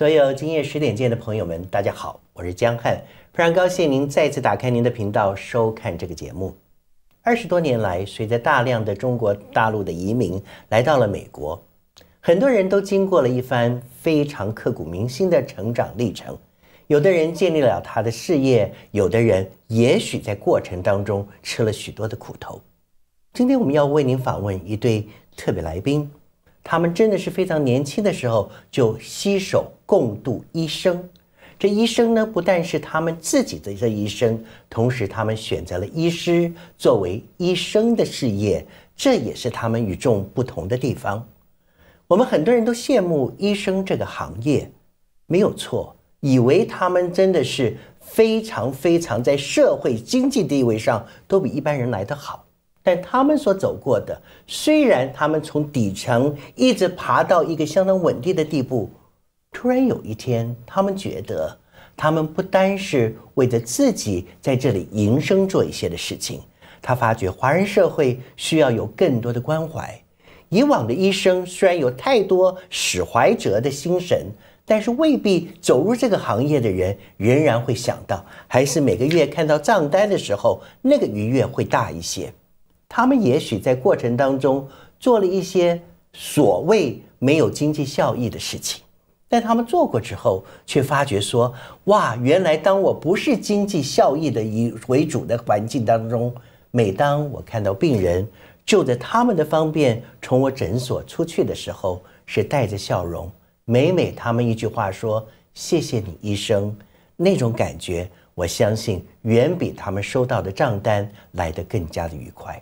所有今夜十点见的朋友们，大家好，我是江汉，非常高兴您再次打开您的频道收看这个节目。二十多年来，随着大量的中国大陆的移民来到了美国，很多人都经过了一番非常刻骨铭心的成长历程。有的人建立了他的事业，有的人也许在过程当中吃了许多的苦头。今天我们要为您访问一对特别来宾，他们真的是非常年轻的时候就携手。共度一生，这一生呢，不但是他们自己的这一生，同时他们选择了医师作为一生的事业，这也是他们与众不同的地方。我们很多人都羡慕医生这个行业，没有错，以为他们真的是非常非常在社会经济地位上都比一般人来得好。但他们所走过的，虽然他们从底层一直爬到一个相当稳定的地步。突然有一天，他们觉得，他们不单是为着自己在这里营生做一些的事情。他发觉华人社会需要有更多的关怀。以往的医生虽然有太多使怀者的心神，但是未必走入这个行业的人仍然会想到，还是每个月看到账单的时候，那个愉悦会大一些。他们也许在过程当中做了一些所谓没有经济效益的事情。但他们做过之后，却发觉说：“哇，原来当我不是经济效益的以为主的环境当中，每当我看到病人就在他们的方便从我诊所出去的时候，是带着笑容。每每他们一句话说‘谢谢你，医生’，那种感觉，我相信远比他们收到的账单来的更加的愉快。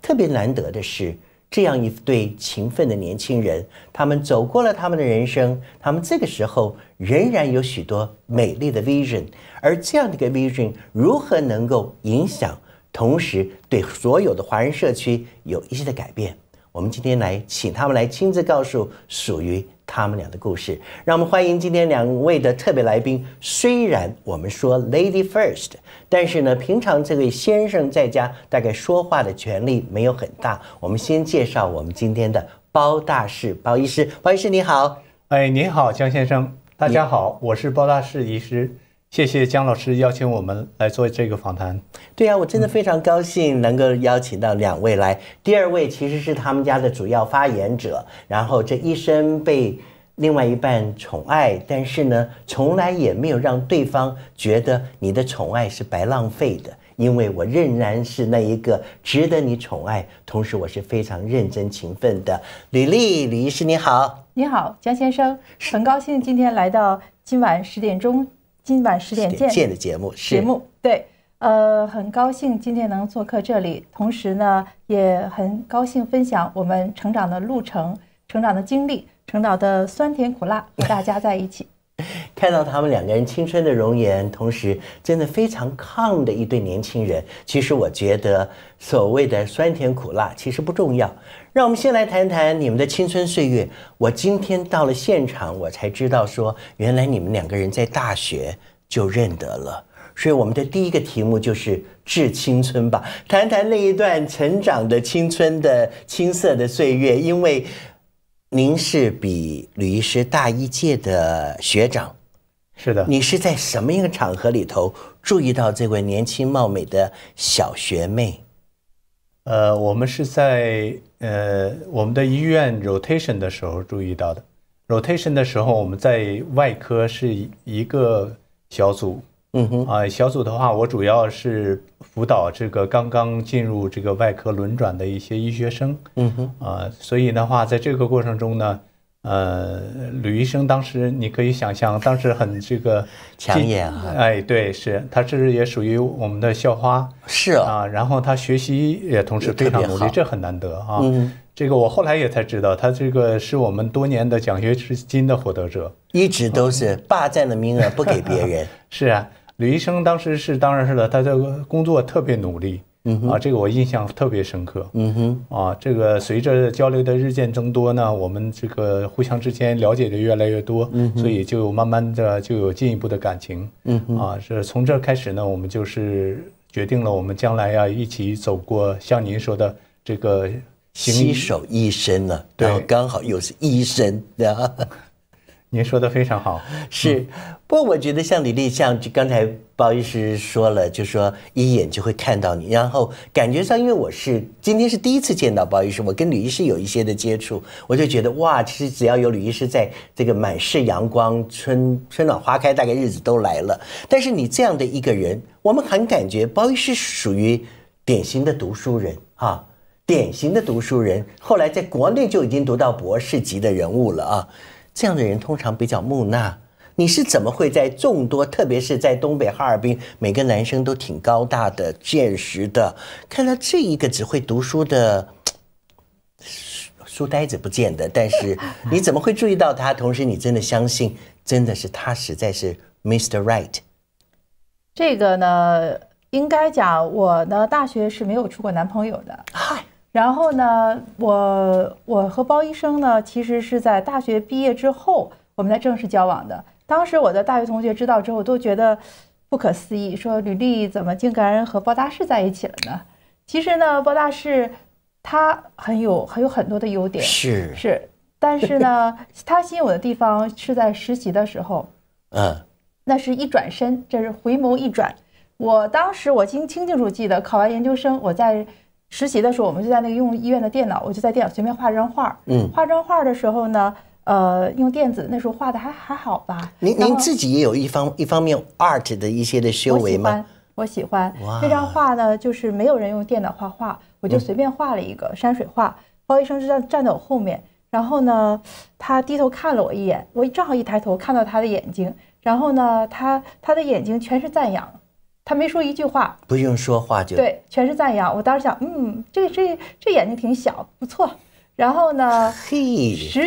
特别难得的是。”这样一对勤奋的年轻人，他们走过了他们的人生，他们这个时候仍然有许多美丽的 vision。而这样的一个 vision 如何能够影响，同时对所有的华人社区有一些的改变？我们今天来请他们来亲自告诉属于。他们俩的故事，让我们欢迎今天两位的特别来宾。虽然我们说 lady first，但是呢，平常这位先生在家大概说话的权利没有很大。我们先介绍我们今天的包大师、包医师。包医师你好，哎，您好，江先生，大家好，我是包大师医师。谢谢姜老师邀请我们来做这个访谈。对啊，我真的非常高兴能够邀请到两位来。第二位其实是他们家的主要发言者，然后这一生被另外一半宠爱，但是呢，从来也没有让对方觉得你的宠爱是白浪费的，因为我仍然是那一个值得你宠爱，同时我是非常认真勤奋的。李丽，李医师，你好。你好，姜先生，很高兴今天来到今晚十点钟。今晚十点见。见的节目，是节目对，呃，很高兴今天能做客这里，同时呢，也很高兴分享我们成长的路程、成长的经历、成长的酸甜苦辣，和大家在一起。看到他们两个人青春的容颜，同时真的非常抗的一对年轻人。其实我觉得，所谓的酸甜苦辣其实不重要。让我们先来谈谈你们的青春岁月。我今天到了现场，我才知道说，原来你们两个人在大学就认得了。所以我们的第一个题目就是致青春吧，谈谈那一段成长的青春的青涩的岁月。因为您是比吕医师大一届的学长，是的，你是在什么样的场合里头注意到这位年轻貌美的小学妹？呃，我们是在呃我们的医院 rotation 的时候注意到的。rotation 的时候，我们在外科是一一个小组，嗯哼啊，小组的话，我主要是辅导这个刚刚进入这个外科轮转的一些医学生，嗯哼啊，所以的话，在这个过程中呢。呃，吕医生当时你可以想象，当时很这个抢眼啊！哎，对，是他是也属于我们的校花，是啊，然后他学习也同时非常努力，这很难得啊。这个我后来也才知道，他这个是我们多年的奖学金的获得者，一直都是霸占的名额不给别人。是啊，吕医生当时是当然是了，他的工作特别努力。嗯啊，这个我印象特别深刻。嗯哼，啊，这个随着交流的日渐增多呢，我们这个互相之间了解的越来越多，所以就慢慢的就有进一步的感情。嗯，哼，啊，是从这开始呢，我们就是决定了，我们将来要一起走过，像您说的这个携手一生了。对，刚好又是医生，对您说的非常好，是。不过我觉得像李丽，像就刚才包医师说了，就说一眼就会看到你，然后感觉上，因为我是今天是第一次见到包医师，我跟吕医师有一些的接触，我就觉得哇，其实只要有吕医师在这个，满是阳光，春春暖花开，大概日子都来了。但是你这样的一个人，我们很感觉包医师属于典型的读书人啊，典型的读书人，后来在国内就已经读到博士级的人物了啊。这样的人通常比较木讷。你是怎么会在众多，特别是在东北哈尔滨，每个男生都挺高大的、健实的，看到这一个只会读书的书 书呆子，不见得。但是你怎么会注意到他？同时，你真的相信，真的是他，实在是 Mr. Right。这个呢，应该讲，我呢，大学是没有出过男朋友的。嗨。然后呢，我我和包医生呢，其实是在大学毕业之后，我们才正式交往的。当时我的大学同学知道之后，都觉得不可思议，说吕丽怎么竟然和包大师在一起了呢？其实呢，包大师他很有，很有很多的优点，是是，但是呢，他吸引我的地方是在实习的时候，嗯，那是一转身，这是回眸一转。我当时我清清清楚记得，考完研究生，我在。实习的时候，我们就在那个用医院的电脑，我就在电脑随便画一张画。嗯，画张画的时候呢，呃，用电子那时候画的还还好吧。您您自己也有一方一方面 art 的一些的修为吗？我喜欢，我喜欢这张画呢，就是没有人用电脑画画，我就随便画了一个山水画。包医生就站站在我后面，然后呢，他低头看了我一眼，我正好一抬头看到他的眼睛，然后呢，他他的眼睛全是赞扬。他没说一句话，不用说话就对，全是赞扬。我当时想，嗯，这这这眼睛挺小，不错。然后呢，实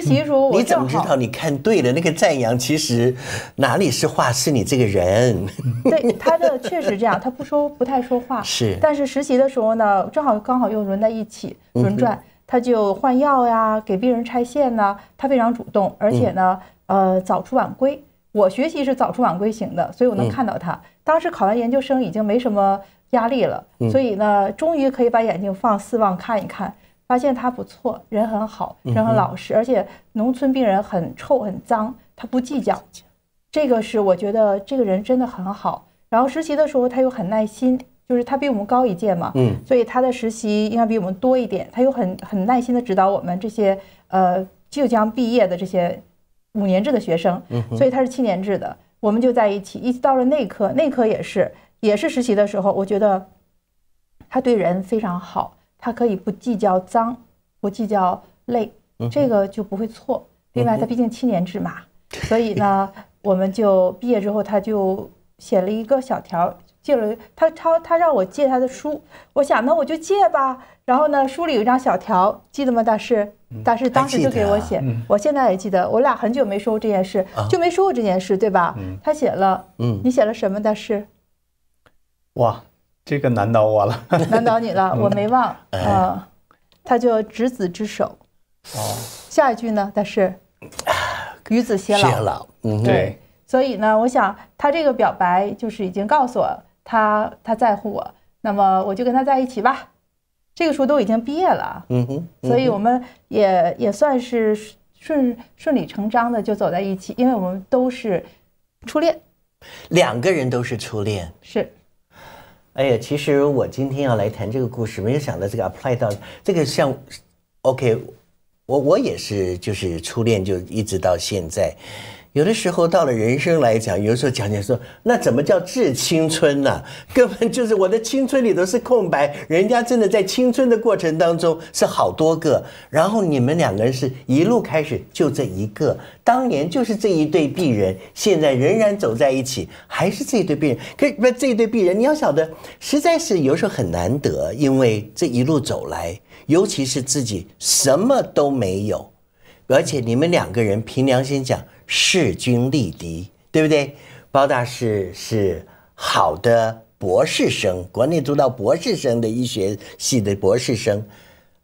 习时候你怎么知道你看对了？那个赞扬其实哪里是话，是你这个人。对，他的确实这样，他不说，不太说话。是，但是实习的时候呢，正好刚好又轮在一起轮转，他就换药呀，给病人拆线呐，他非常主动，而且呢，呃，早出晚归。我学习是早出晚归型的，所以我能看到他。当时考完研究生已经没什么压力了，所以呢，终于可以把眼睛放四望看一看，发现他不错，人很好，人很老实，而且农村病人很臭很脏，他不计较，这个是我觉得这个人真的很好。然后实习的时候他又很耐心，就是他比我们高一届嘛，所以他的实习应该比我们多一点，他又很很耐心的指导我们这些呃即将毕业的这些五年制的学生，所以他是七年制的。我们就在一起，一直到了内科，内科也是，也是实习的时候，我觉得，他对人非常好，他可以不计较脏，不计较累，这个就不会错。另外，他毕竟七年制嘛，所以呢，我们就毕业之后，他就写了一个小条。借了他他他让我借他的书，我想那我就借吧。然后呢，书里有一张小条，记得吗？大师，大师当时就给我写，我现在也记得。我俩很久没说过这件事，就没说过这件事，对吧？他写了，你写了什么？大师，哇，这个难倒我了，难倒你了，我没忘啊。他就执子之手，哦，下一句呢？大师，与子偕老，嗯，对。所以呢，我想他这个表白就是已经告诉我。他他在乎我，那么我就跟他在一起吧。这个时候都已经毕业了，嗯哼，所以我们也也算是顺顺理成章的就走在一起，因为我们都是初恋，两个人都是初恋，是。哎呀，其实我今天要来谈这个故事，没有想到这个 apply 到这个像，OK。我我也是，就是初恋就一直到现在，有的时候到了人生来讲，有时候讲讲说，那怎么叫致青春呢？根本就是我的青春里头是空白，人家真的在青春的过程当中是好多个，然后你们两个人是一路开始就这一个，当年就是这一对璧人，现在仍然走在一起，还是这一对璧人。可是这一对璧人，你要晓得，实在是有时候很难得，因为这一路走来。尤其是自己什么都没有，而且你们两个人凭良心讲势均力敌，对不对？包大师是好的博士生，国内读到博士生的医学系的博士生，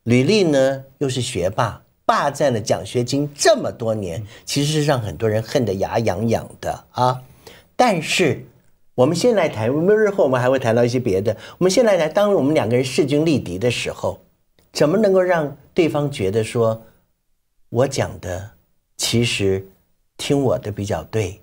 履历呢又是学霸，霸占了奖学金这么多年，其实是让很多人恨得牙痒痒的啊。但是我们先来谈，我们日后我们还会谈到一些别的。我们先来谈，当我们两个人势均力敌的时候。怎么能够让对方觉得说，我讲的其实听我的比较对？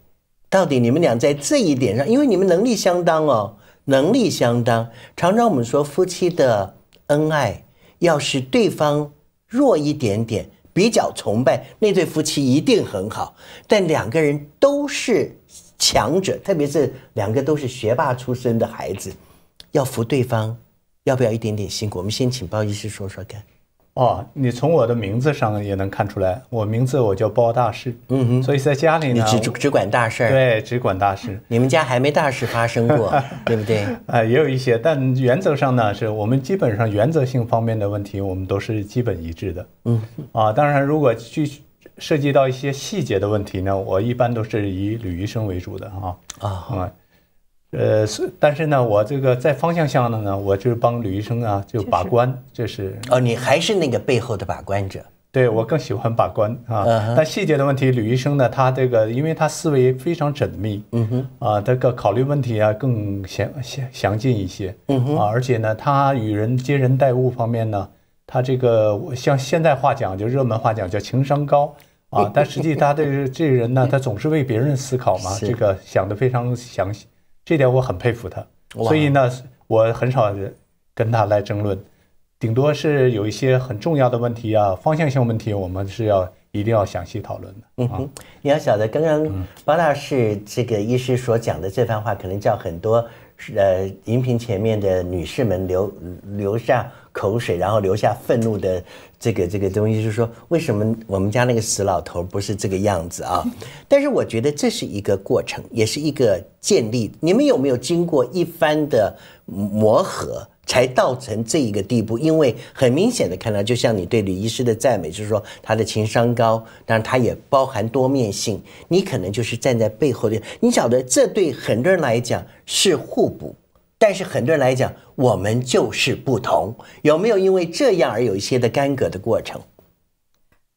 到底你们俩在这一点上，因为你们能力相当哦，能力相当。常常我们说夫妻的恩爱，要是对方弱一点点，比较崇拜那对夫妻一定很好。但两个人都是强者，特别是两个都是学霸出身的孩子，要服对方。要不要一点点辛苦？我们先请包医师说说看。哦，你从我的名字上也能看出来，我名字我叫包大事，嗯哼，所以在家里呢，只只管大事，对，只管大事。你们家还没大事发生过，对不对？啊，也有一些，但原则上呢，是我们基本上原则性方面的问题，我们都是基本一致的，嗯。啊，当然，如果去涉及到一些细节的问题呢，我一般都是以吕医生为主的啊。啊。呃，是，但是呢，我这个在方向上的呢，我就是帮吕医生啊，就把关，这是哦，你还是那个背后的把关者，对我更喜欢把关啊。但细节的问题，吕医生呢，他这个因为他思维非常缜密，嗯哼，啊，他个考虑问题啊，更详详详尽一些，嗯哼，啊，而且呢，他与人接人待物方面呢，他这个像现在话讲，就热门话讲叫情商高啊，但实际他的这个人呢，他总是为别人思考嘛，这个想的非常详细。这点我很佩服他，所以呢，我很少跟他来争论，顶多是有一些很重要的问题啊，方向性问题，我们是要一定要详细讨论的。嗯哼，你要晓得，刚刚包大是这个医师所讲的这番话，可能叫很多呃荧屏前面的女士们留留下。口水，然后留下愤怒的这个这个东西，就是说为什么我们家那个死老头不是这个样子啊？但是我觉得这是一个过程，也是一个建立。你们有没有经过一番的磨合才到成这一个地步？因为很明显的看到，就像你对李医师的赞美，就是说他的情商高，但是他也包含多面性。你可能就是站在背后的，你晓得这对很多人来讲是互补。但是很多人来讲，我们就是不同。有没有因为这样而有一些的干戈的过程？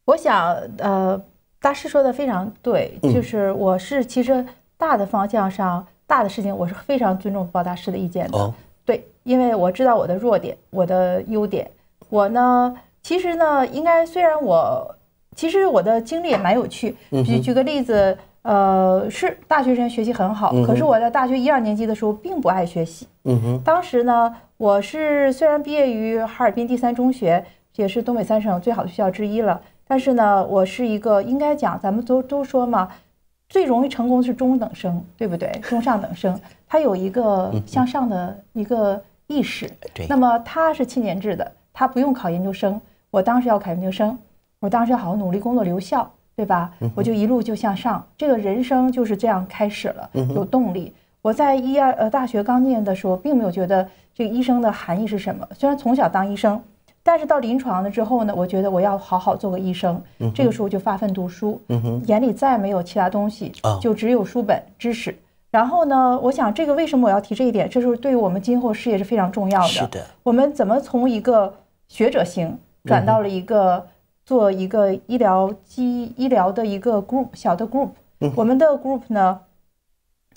我想，呃，大师说的非常对，就是我是其实大的方向上大的事情，我是非常尊重包大师的意见的。对，因为我知道我的弱点，我的优点。我呢，其实呢，应该虽然我其实我的经历也蛮有趣，举举个例子。呃，是大学生学习很好，可是我在大学一二年级的时候并不爱学习。嗯哼，当时呢，我是虽然毕业于哈尔滨第三中学，也是东北三省最好的学校之一了，但是呢，我是一个应该讲咱们都都说嘛，最容易成功是中等生，对不对？中上等生他有一个向上的一个意识。对。那么他是七年制的，他不用考研究生。我当时要考研究生，我当时要好好努力工作留校。对吧？我就一路就向上，这个人生就是这样开始了，有动力。我在一二呃大学刚念的时候，并没有觉得这个医生的含义是什么。虽然从小当医生，但是到临床了之后呢，我觉得我要好好做个医生。这个时候就发奋读书，眼里再没有其他东西，就只有书本知识。然后呢，我想这个为什么我要提这一点？这是对于我们今后事业是非常重要的。是的，我们怎么从一个学者型转到了一个？做一个医疗机医疗的一个 group 小的 group，我们的 group 呢，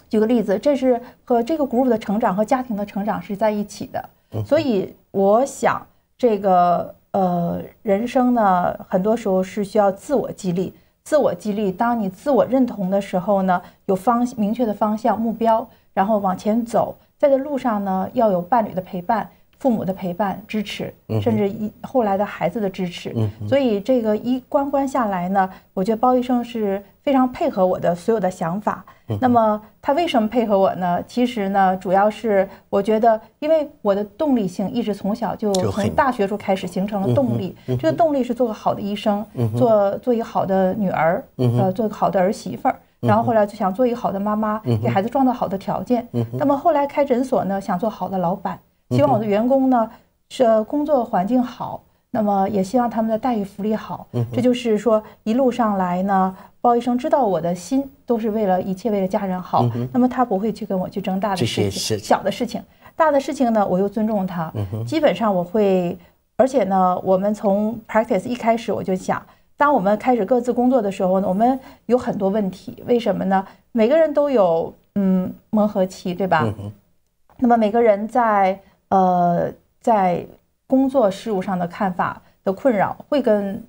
举个例子，这是和这个 group 的成长和家庭的成长是在一起的，所以我想这个呃人生呢，很多时候是需要自我激励，自我激励。当你自我认同的时候呢，有方明确的方向目标，然后往前走，在这路上呢，要有伴侣的陪伴。父母的陪伴、支持，甚至一后来的孩子的支持，所以这个一关关下来呢，我觉得包医生是非常配合我的所有的想法。那么他为什么配合我呢？其实呢，主要是我觉得，因为我的动力性一直从小就从大学时候开始形成了动力，这个动力是做个好的医生，做做一个好的女儿，呃，做个好的儿媳妇儿，然后后来就想做一个好的妈妈，给孩子创造好的条件。那么后来开诊所呢，想做好的老板。希望我的员工呢是工作环境好，那么也希望他们的待遇福利好。这就是说一路上来呢，包医生知道我的心都是为了一切为了家人好，那么他不会去跟我去争大的事情，小的事情，大的事情呢我又尊重他。基本上我会，而且呢，我们从 practice 一开始我就想，当我们开始各自工作的时候呢，我们有很多问题，为什么呢？每个人都有嗯磨合期，对吧？嗯那么每个人在。呃，在工作事务上的看法的困扰，会跟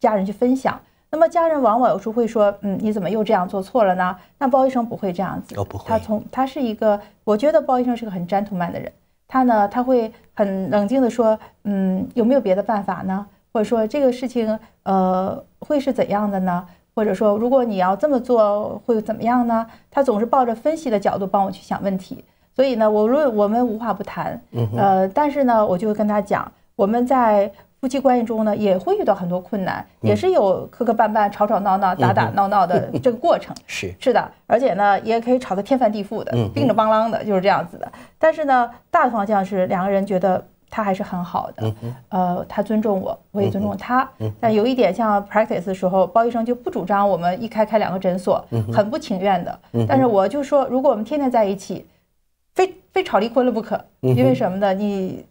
家人去分享。那么家人往往有时候会说：“嗯，你怎么又这样做错了呢？”那包医生不会这样子，他从他是一个，我觉得包医生是个很 gentleman 的人。他呢，他会很冷静的说：“嗯，有没有别的办法呢？或者说这个事情，呃，会是怎样的呢？或者说如果你要这么做，会怎么样呢？”他总是抱着分析的角度帮我去想问题。所以呢，我若我们无话不谈，呃，但是呢，我就会跟他讲，我们在夫妻关系中呢，也会遇到很多困难，也是有磕磕绊绊、吵吵闹闹、打打闹闹的 这个过程。是是的，而且呢，也可以吵得天翻地覆的，乒着乓啷的，就是这样子的。但是呢，大的方向是两个人觉得他还是很好的，呃，他尊重我，我也尊重他。但有一点，像 practice 的时候，包医生就不主张我们一开开两个诊所，很不情愿的。但是我就说，如果我们天天在一起。非非吵离婚了不可，因为什么呢？你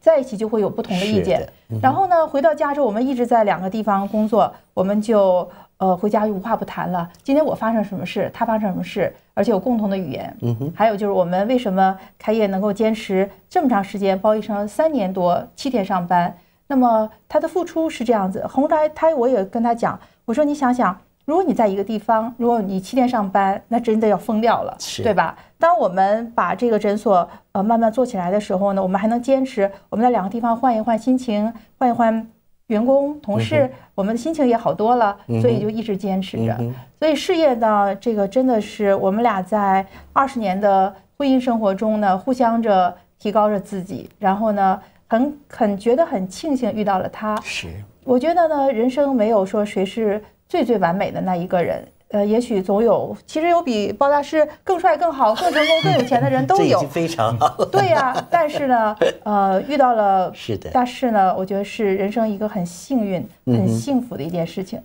在一起就会有不同的意见。然后呢，回到家之后，我们一直在两个地方工作，我们就呃回家就无话不谈了。今天我发生什么事，他发生什么事，而且有共同的语言。还有就是，我们为什么开业能够坚持这么长时间？包医生三年多七天上班，那么他的付出是这样子。后来他我也跟他讲，我说你想想。如果你在一个地方，如果你七天上班，那真的要疯掉了，对吧？当我们把这个诊所呃慢慢做起来的时候呢，我们还能坚持，我们在两个地方换一换心情，换一换员工同事，我们的心情也好多了，所以就一直坚持着。所以事业呢，这个真的是我们俩在二十年的婚姻生活中呢，互相着提高着自己，然后呢，很很觉得很庆幸遇到了他是。我觉得呢，人生没有说谁是。最最完美的那一个人，呃，也许总有，其实有比包大师更帅、更好、更成功、更有钱的人都有，非常好。对呀，但是呢，呃，遇到了，是的，大师呢，我觉得是人生一个很幸运、很幸福的一件事情，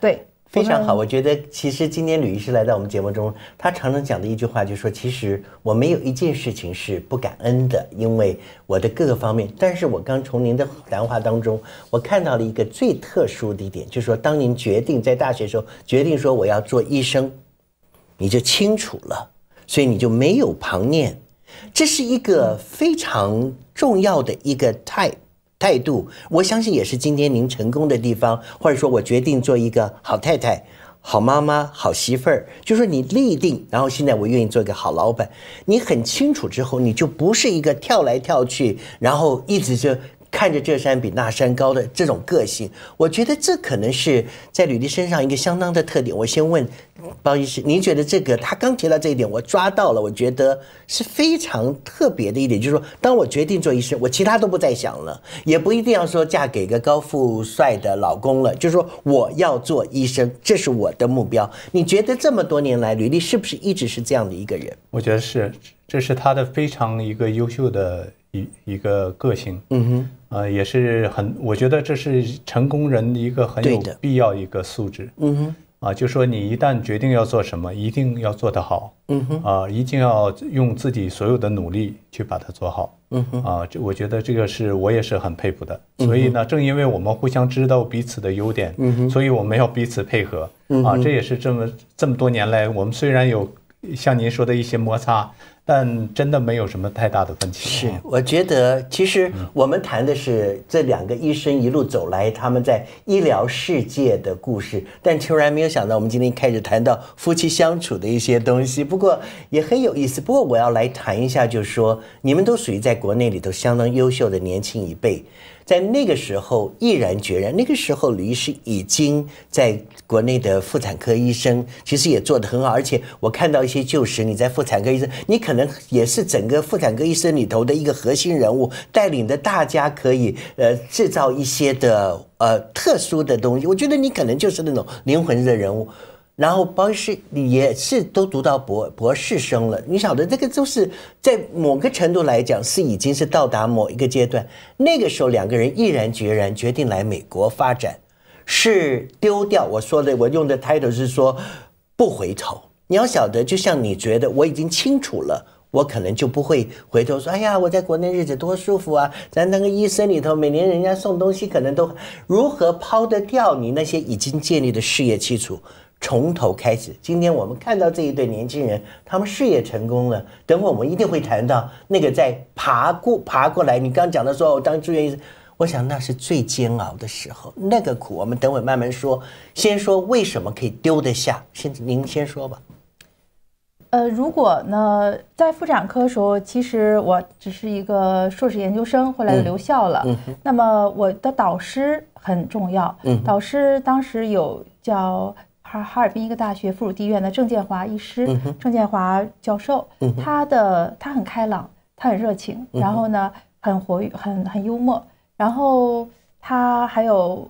对。非常好，我觉得其实今天吕医师来到我们节目中，他常常讲的一句话就是说，其实我没有一件事情是不感恩的，因为我的各个方面。但是我刚从您的谈话当中，我看到了一个最特殊的一点，就是说，当您决定在大学时候决定说我要做医生，你就清楚了，所以你就没有旁念，这是一个非常重要的一个 type。态度，我相信也是今天您成功的地方，或者说我决定做一个好太太、好妈妈、好媳妇儿，就是你立定，然后现在我愿意做一个好老板，你很清楚之后，你就不是一个跳来跳去，然后一直就。看着这山比那山高的这种个性，我觉得这可能是在吕丽身上一个相当的特点。我先问包医生，您觉得这个他刚提到这一点，我抓到了，我觉得是非常特别的一点，就是说，当我决定做医生，我其他都不再想了，也不一定要说嫁给一个高富帅的老公了，就是说，我要做医生，这是我的目标。你觉得这么多年来，吕丽是不是一直是这样的一个人？我觉得是，这是他的非常一个优秀的一一个个性。嗯哼。呃，也是很，我觉得这是成功人一个很有必要一个素质。嗯哼。啊，就说你一旦决定要做什么，一定要做得好。嗯哼。啊，一定要用自己所有的努力去把它做好。嗯哼。啊，这我觉得这个是我也是很佩服的。所以呢，正因为我们互相知道彼此的优点，所以我们要彼此配合。嗯啊，这也是这么这么多年来，我们虽然有像您说的一些摩擦。但真的没有什么太大的分歧。是，我觉得其实我们谈的是这两个医生一路走来他们在医疗世界的故事，但突然没有想到我们今天开始谈到夫妻相处的一些东西，不过也很有意思。不过我要来谈一下，就是说你们都属于在国内里头相当优秀的年轻一辈。在那个时候毅然决然，那个时候李医师已经在国内的妇产科医生其实也做得很好，而且我看到一些旧时你在妇产科医生，你可能也是整个妇产科医生里头的一个核心人物，带领着大家可以呃制造一些的呃特殊的东西，我觉得你可能就是那种灵魂的人物。然后博士也是都读到博博士生了，你晓得，这个就是在某个程度来讲是已经是到达某一个阶段。那个时候，两个人毅然决然决定来美国发展，是丢掉我说的，我用的 title 是说不回头。你要晓得，就像你觉得我已经清楚了，我可能就不会回头说，哎呀，我在国内日子多舒服啊！咱那个医生里头，每年人家送东西，可能都如何抛得掉你那些已经建立的事业基础？从头开始，今天我们看到这一对年轻人，他们事业成功了。等会我们一定会谈到那个在爬过爬过来。你刚讲的说当住院医生，我想那是最煎熬的时候，那个苦我们等会慢慢说。先说为什么可以丢得下，先您先说吧。呃，如果呢，在妇产科的时候，其实我只是一个硕士研究生，后来留校了。嗯，那么我的导师很重要。嗯，导师当时有叫。哈尔滨一个大学附属第一医院的郑建华医师，郑建华教授，他的他很开朗，他很热情，然后呢，很活跃，很很幽默。然后他还有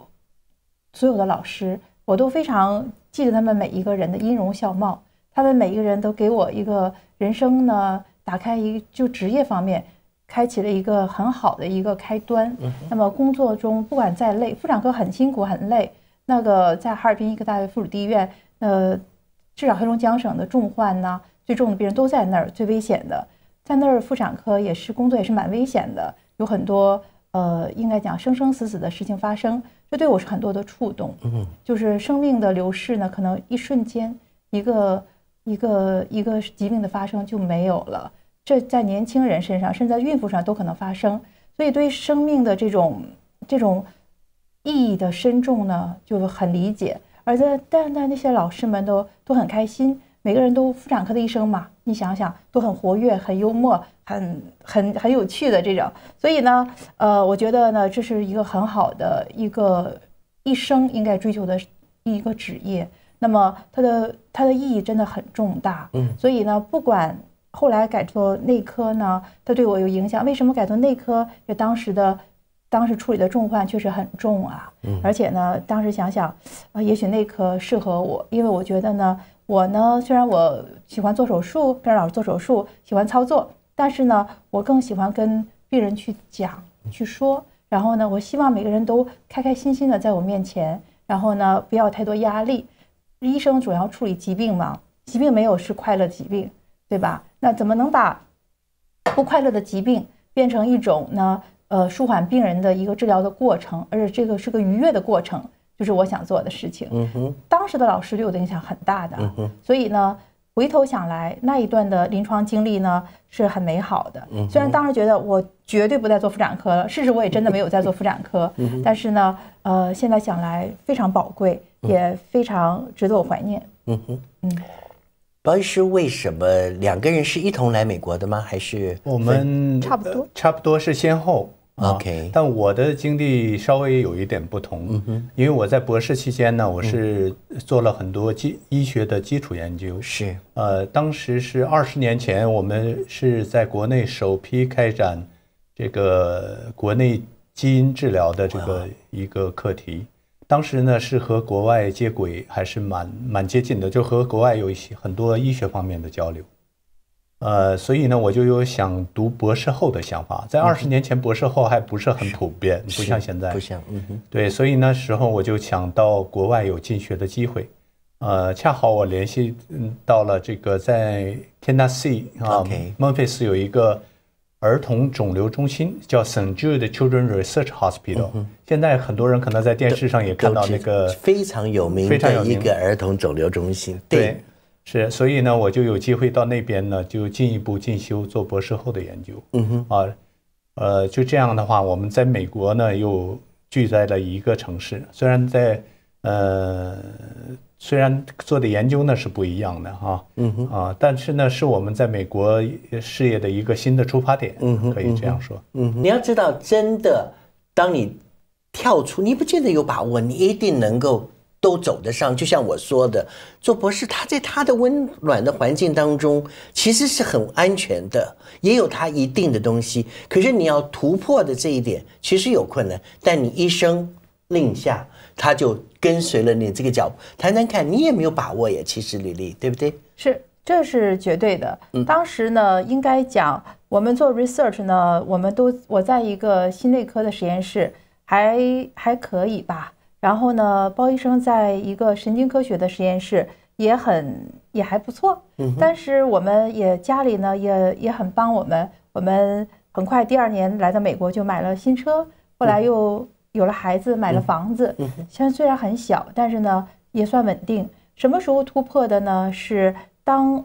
所有的老师，我都非常记得他们每一个人的音容笑貌。他们每一个人都给我一个人生呢，打开一就职业方面，开启了一个很好的一个开端。那么工作中不管再累，妇产科很辛苦，很累。那个在哈尔滨医科大学附属第一医院，呃，至少黑龙江省的重患呢，最重的病人都在那儿，最危险的在那儿。妇产科也是工作也是蛮危险的，有很多呃，应该讲生生死死的事情发生，这对我是很多的触动。嗯，就是生命的流逝呢，可能一瞬间，一个一个一个疾病的发生就没有了。这在年轻人身上，甚至在孕妇上都可能发生，所以对生命的这种这种。意义的深重呢，就很理解。而在但在那些老师们都都很开心，每个人都妇产科的医生嘛，你想想都很活跃、很幽默、很很很有趣的这种。所以呢，呃，我觉得呢，这是一个很好的一个一生应该追求的一个职业。那么它的它的意义真的很重大。嗯，所以呢，不管后来改做内科呢，它对我有影响。为什么改做内科？就当时的。当时处理的重患确实很重啊，而且呢，当时想想，啊，也许内科适合我，因为我觉得呢，我呢虽然我喜欢做手术，跟老师做手术，喜欢操作，但是呢，我更喜欢跟病人去讲、去说，然后呢，我希望每个人都开开心心的在我面前，然后呢，不要太多压力。医生主要处理疾病嘛，疾病没有是快乐疾病，对吧？那怎么能把不快乐的疾病变成一种呢？呃，舒缓病人的一个治疗的过程，而且这个是个愉悦的过程，就是我想做的事情。嗯哼，当时的老师对我的影响很大的。嗯，所以呢，回头想来，那一段的临床经历呢是很美好的。嗯，虽然当时觉得我绝对不再做妇产科了，事实我也真的没有在做妇产科。嗯，但是呢，呃，现在想来非常宝贵，也非常值得我怀念。嗯哼，嗯，白 医为什么两个人是一同来美国的吗？还是我们差不多？差不多是先后。OK，但我的经历稍微有一点不同，嗯、因为我在博士期间呢，我是做了很多基医学的基础研究。是。呃，当时是二十年前，我们是在国内首批开展这个国内基因治疗的这个一个课题。当时呢，是和国外接轨，还是蛮蛮接近的，就和国外有一些很多医学方面的交流。呃，所以呢，我就有想读博士后的想法。在二十年前，博士后还不是很普遍，不像现在。不像，嗯哼。对，所以那时候我就想到国外有进学的机会。呃，恰好我联系到了这个在 Tennessee 啊，孟菲斯有一个儿童肿瘤中心，叫 St. Jude c h i l d r e n Research Hospital。现在很多人可能在电视上也看到那个非常有名的一个儿童肿瘤中心，对。是，所以呢，我就有机会到那边呢，就进一步进修做博士后的研究。嗯哼，啊，呃，就这样的话，我们在美国呢又聚在了一个城市。虽然在呃，虽然做的研究呢是不一样的哈，嗯哼，啊，但是呢是我们在美国事业的一个新的出发点。嗯哼，可以这样说。嗯，你要知道，真的当你跳出，你不见得有把握，你一定能够。都走得上，就像我说的，做博士，他在他的温暖的环境当中，其实是很安全的，也有他一定的东西。可是你要突破的这一点，其实有困难。但你一声令下，他就跟随了你这个脚。步。谈谈看，你也没有把握呀，其实李丽，对不对？是，这是绝对的。当时呢，应该讲，我们做 research 呢，我们都我在一个心内科的实验室，还还可以吧。然后呢，包医生在一个神经科学的实验室，也很也还不错。但是我们也家里呢也也很帮我们。我们很快第二年来到美国就买了新车，后来又有了孩子，买了房子。现在虽然很小，但是呢也算稳定。什么时候突破的呢？是当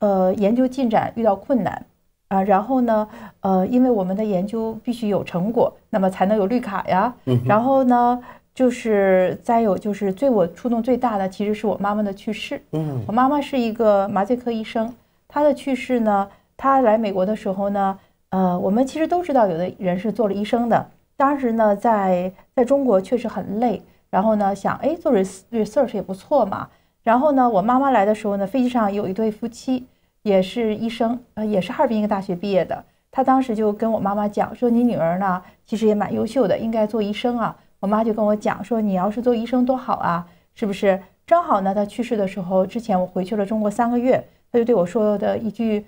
呃研究进展遇到困难啊，然后呢呃因为我们的研究必须有成果，那么才能有绿卡呀。然后呢？就是再有就是最我触动最大的，其实是我妈妈的去世。嗯，我妈妈是一个麻醉科医生，她的去世呢，她来美国的时候呢，呃，我们其实都知道，有的人是做了医生的。当时呢，在在中国确实很累，然后呢，想哎，做 research 也不错嘛。然后呢，我妈妈来的时候呢，飞机上有一对夫妻也是医生，呃，也是哈尔滨一个大学毕业的。他当时就跟我妈妈讲，说你女儿呢，其实也蛮优秀的，应该做医生啊。我妈就跟我讲说：“你要是做医生多好啊，是不是？”正好呢，她去世的时候之前，我回去了中国三个月，她就对我说的一句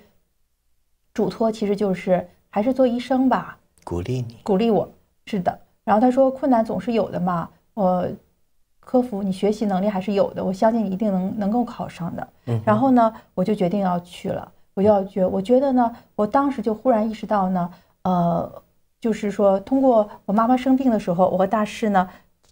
嘱托，其实就是还是做医生吧，鼓励你，鼓励我，是的。然后她说：“困难总是有的嘛，我克服，你学习能力还是有的，我相信你一定能能够考上的。”然后呢，我就决定要去了，我就要去。我觉得呢，我当时就忽然意识到呢，呃。就是说，通过我妈妈生病的时候，我和大师呢，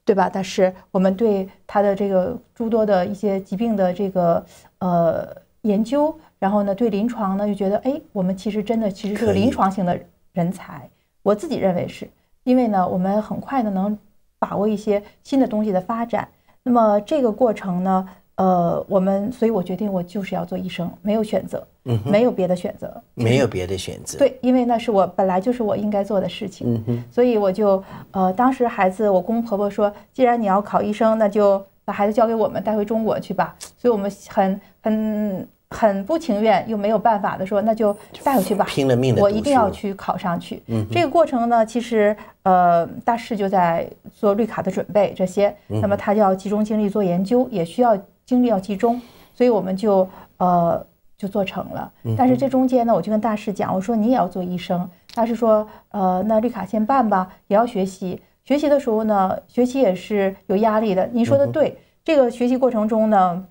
对吧？大师，我们对他的这个诸多的一些疾病的这个呃研究，然后呢，对临床呢又觉得，哎，我们其实真的其实是个临床型的人才。我自己认为是，因为呢，我们很快的能把握一些新的东西的发展。那么这个过程呢？呃，我们，所以，我决定，我就是要做医生，没有选择，没有别的选择，没有别的选择。对，因为那是我本来就是我应该做的事情，所以我就，呃，当时孩子，我公婆婆说，既然你要考医生，那就把孩子交给我们，带回中国去吧。所以我们很很很不情愿，又没有办法的说，那就带回去吧。拼了命的，我一定要去考上去。这个过程呢，其实，呃，大势就在做绿卡的准备这些，那么他就要集中精力做研究，也需要。精力要集中，所以我们就呃就做成了。但是这中间呢，我就跟大师讲，我说你也要做医生。大师说，呃，那绿卡先办吧，也要学习。学习的时候呢，学习也是有压力的。您说的对，这个学习过程中呢，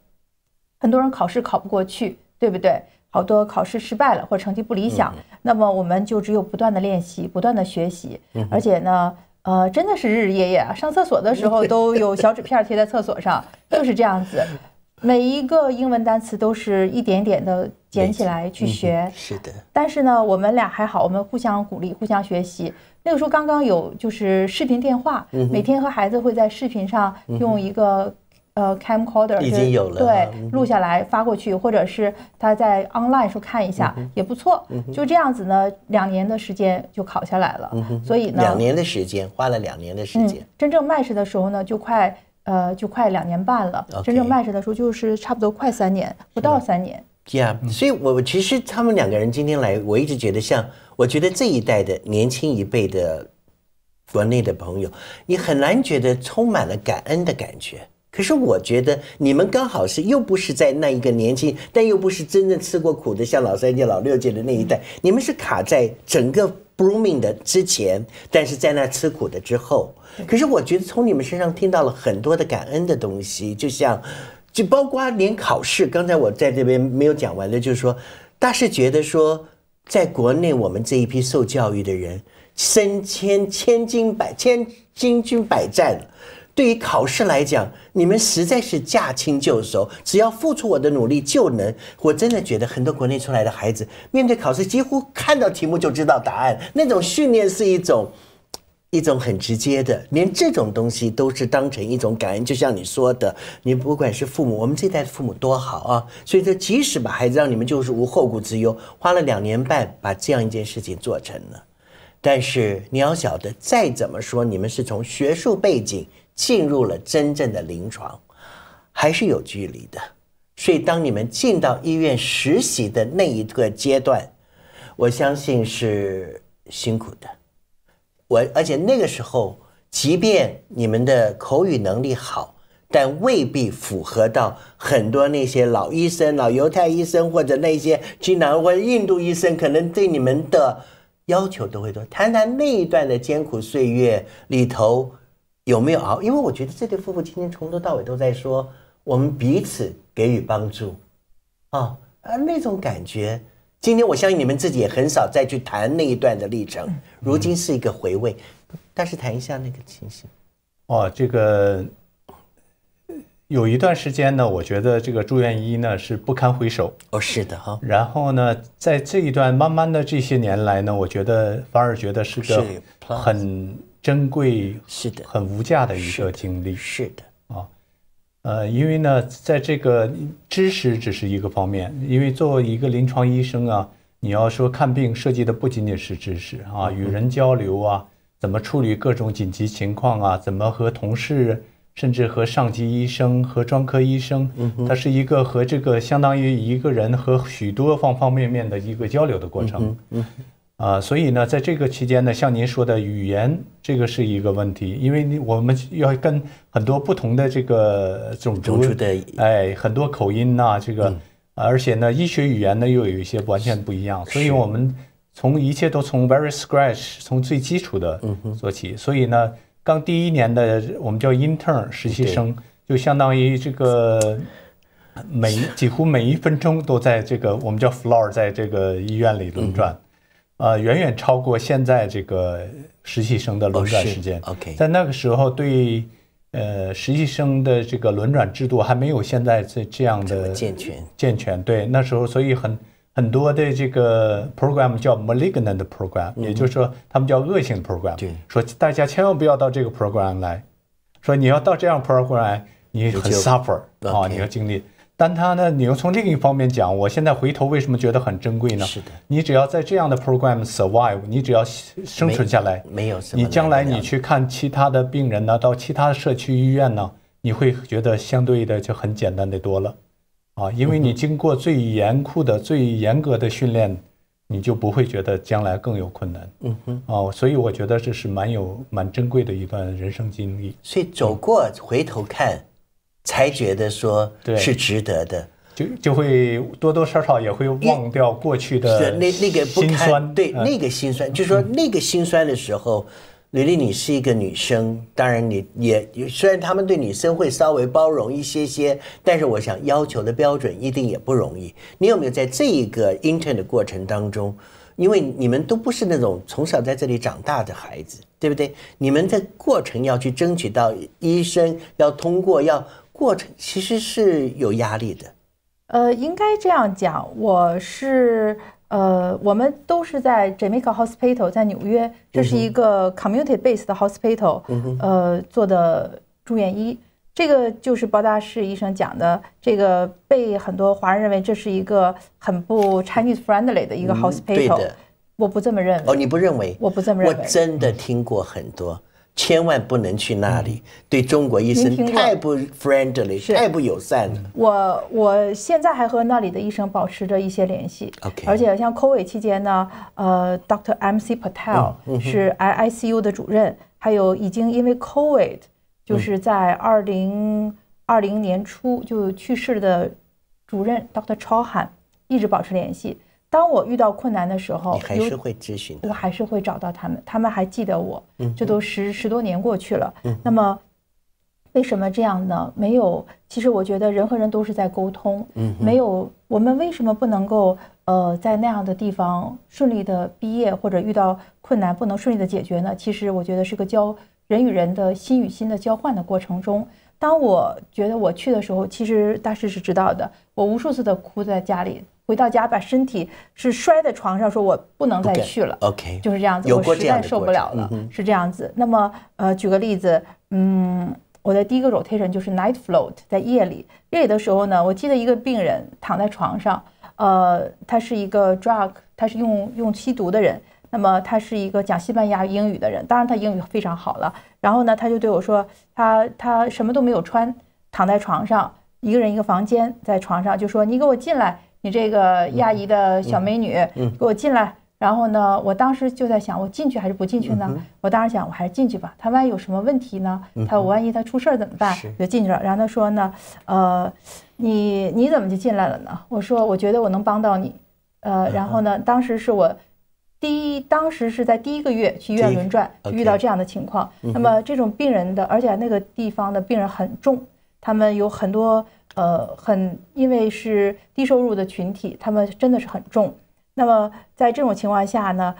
很多人考试考不过去，对不对？好多考试失败了，或者成绩不理想。那么我们就只有不断的练习，不断的学习，而且呢。呃，真的是日日夜夜啊！上厕所的时候都有小纸片贴在厕所上，就是这样子。每一个英文单词都是一点点的捡起来去学。是的。但是呢，我们俩还好，我们互相鼓励，互相学习。那个时候刚刚有就是视频电话，每天和孩子会在视频上用一个。呃，camcorder 对，录下来发过去，或者是他在 online 时候看一下也不错。就这样子呢，两年的时间就考下来了。所以呢，两年的时间花了两年的时间。真正 match 的时候呢，就快呃，就快两年半了。真正 match 的时候就是差不多快三年，不到三年。Yeah，所以我其实他们两个人今天来，我一直觉得像我觉得这一代的年轻一辈的国内的朋友，你很难觉得充满了感恩的感觉。可是我觉得你们刚好是又不是在那一个年轻，但又不是真正吃过苦的，像老三届、老六届的那一代，你们是卡在整个 booming 的之前，但是在那吃苦的之后。可是我觉得从你们身上听到了很多的感恩的东西，就像，就包括连考试，刚才我在这边没有讲完的，就是说，大师觉得说，在国内我们这一批受教育的人，身千千金百千金军百战对于考试来讲，你们实在是驾轻就熟，只要付出我的努力就能。我真的觉得很多国内出来的孩子面对考试几乎看到题目就知道答案，那种训练是一种，一种很直接的，连这种东西都是当成一种感恩。就像你说的，你不管是父母，我们这代的父母多好啊，所以说即使把孩子让你们就是无后顾之忧，花了两年半把这样一件事情做成了。但是你要晓得，再怎么说，你们是从学术背景进入了真正的临床，还是有距离的。所以，当你们进到医院实习的那一个阶段，我相信是辛苦的。我而且那个时候，即便你们的口语能力好，但未必符合到很多那些老医生、老犹太医生，或者那些经常或印度医生，可能对你们的。要求都会多，谈谈那一段的艰苦岁月里头有没有熬？因为我觉得这对夫妇今天从头到尾都在说我们彼此给予帮助，哦，啊那种感觉。今天我相信你们自己也很少再去谈那一段的历程，如今是一个回味，但是谈一下那个情形。哦，这个。有一段时间呢，我觉得这个住院医呢是不堪回首。哦，是的哈。然后呢，在这一段慢慢的这些年来呢，我觉得反而觉得是个很珍贵、是的、很无价的一个经历。是的。啊，呃，因为呢，在这个知识只是一个方面，因为作为一个临床医生啊，你要说看病涉及的不仅仅是知识啊，与人交流啊，怎么处理各种紧急情况啊，怎么和同事。甚至和上级医生、和专科医生，他是一个和这个相当于一个人和许多方方面面的一个交流的过程。嗯，啊，所以呢，在这个期间呢，像您说的语言，这个是一个问题，因为我们要跟很多不同的这个种族的，哎，很多口音呐，这个，而且呢，医学语言呢又有一些完全不一样，所以我们从一切都从 very scratch，从最基础的做起，所以呢。刚第一年的我们叫 intern 实习生，就相当于这个每几乎每一分钟都在这个我们叫 floor 在这个医院里轮转，啊，远远超过现在这个实习生的轮转时间。OK，在那个时候对呃实习生的这个轮转制度还没有现在这这样的健全健全对那时候所以很。很多的这个 program 叫 malignant program，也就是说，他们叫恶性 program。对，说大家千万不要到这个 program 来，说你要到这样 program，你很 suffer 啊，你要经历。但他呢，你又从另一方面讲，我现在回头为什么觉得很珍贵呢？是的，你只要在这样的 program survive，你只要生存下来，没有，你将来你去看其他的病人呢，到其他的社区医院呢，你会觉得相对的就很简单的多了。啊，因为你经过最严酷的、最严格的训练，你就不会觉得将来更有困难。嗯哼，啊，所以我觉得这是蛮有蛮珍贵的一段人生经历。所以走过，回头看，才觉得说是值得的，就就会多多少少也会忘掉过去的那那个心酸，对那个心酸，就说那个心酸的时候。举例，你是一个女生，当然你也虽然他们对女生会稍微包容一些些，但是我想要求的标准一定也不容易。你有没有在这一个 intern 的过程当中，因为你们都不是那种从小在这里长大的孩子，对不对？你们在过程要去争取到医生，要通过，要过程，其实是有压力的。呃，应该这样讲，我是。呃，我们都是在 Jamaica Hospital，在纽约，这是一个 community based hospital，呃，做的住院医。这个就是包大士医生讲的，这个被很多华人认为这是一个很不 Chinese friendly 的一个 hospital。我不这么认为。哦，你不认为？我不这么认为。我真的听过很多。千万不能去那里，对中国医生太不 friendly，太不友善了。我我现在还和那里的医生保持着一些联系，而且像 COVID 期间呢，呃，Doctor M C Patel 是 ICU I 的主任，还有已经因为 COVID 就是在二零二零年初就去世的主任 Doctor Chauhan，一直保持联系。当我遇到困难的时候，你还是会咨询，我还是会找到他们，他们还记得我。嗯，这都十十多年过去了。嗯，那么为什么这样呢？没有，其实我觉得人和人都是在沟通。嗯，没有，我们为什么不能够呃在那样的地方顺利的毕业，或者遇到困难不能顺利的解决呢？其实我觉得是个交人与人的心与心的交换的过程中。当我觉得我去的时候，其实大师是知道的。我无数次的哭在家里。回到家，把身体是摔在床上，说我不能再去了。OK，就是这样子，我实在受不了了，是这样子。那么，呃，举个例子，嗯，我的第一个 rotation 就是 night float，在夜里。夜里的时候呢，我记得一个病人躺在床上，呃，他是一个 drug，他是用用吸毒的人。那么他是一个讲西班牙英语的人，当然他英语非常好了。然后呢，他就对我说，他他什么都没有穿，躺在床上，一个人一个房间，在床上就说：“你给我进来。”你这个亚裔的小美女，给我进来。然后呢，我当时就在想，我进去还是不进去呢？我当时想，我还是进去吧。他万一有什么问题呢？他我万一他出事儿怎么办？就进去了。然后他说呢，呃，你你怎么就进来了呢？我说我觉得我能帮到你。呃，然后呢，当时是我第一，当时是在第一个月去医院轮转，遇到这样的情况。那么这种病人的，而且那个地方的病人很重。他们有很多呃，很因为是低收入的群体，他们真的是很重。那么在这种情况下呢，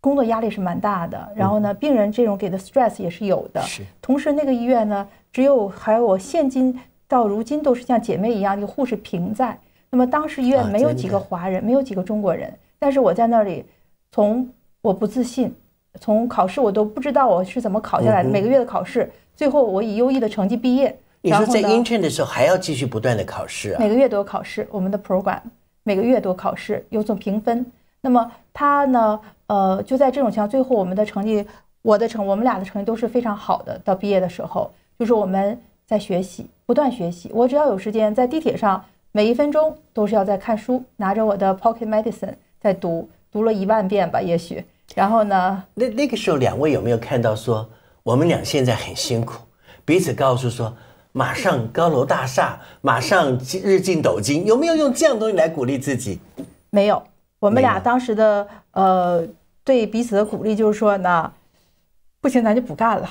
工作压力是蛮大的。然后呢，病人这种给的 stress 也是有的。同时，那个医院呢，只有还有我，现今到如今都是像姐妹一样的护士平在。那么当时医院没有几个华人，没有几个中国人。但是我在那里，从我不自信，从考试我都不知道我是怎么考下来的。每个月的考试，最后我以优异的成绩毕业。你说在 intern 的时候还要继续不断的考试，每个月都有考试，我们的 program 每个月都考试，有所评分。那么他呢，呃，就在这种情况最后我们的成绩，我的成，我们俩的成绩都是非常好的。到毕业的时候，就是我们在学习，不断学习。我只要有时间，在地铁上，每一分钟都是要在看书，拿着我的 Pocket Medicine 在读，读了一万遍吧，也许。然后呢，那那个时候两位有没有看到说，我们俩现在很辛苦，彼此告诉说。马上高楼大厦，马上日进斗金，有没有用这样东西来鼓励自己？没有，我们俩当时的呃对彼此的鼓励就是说呢，不行咱就不干了。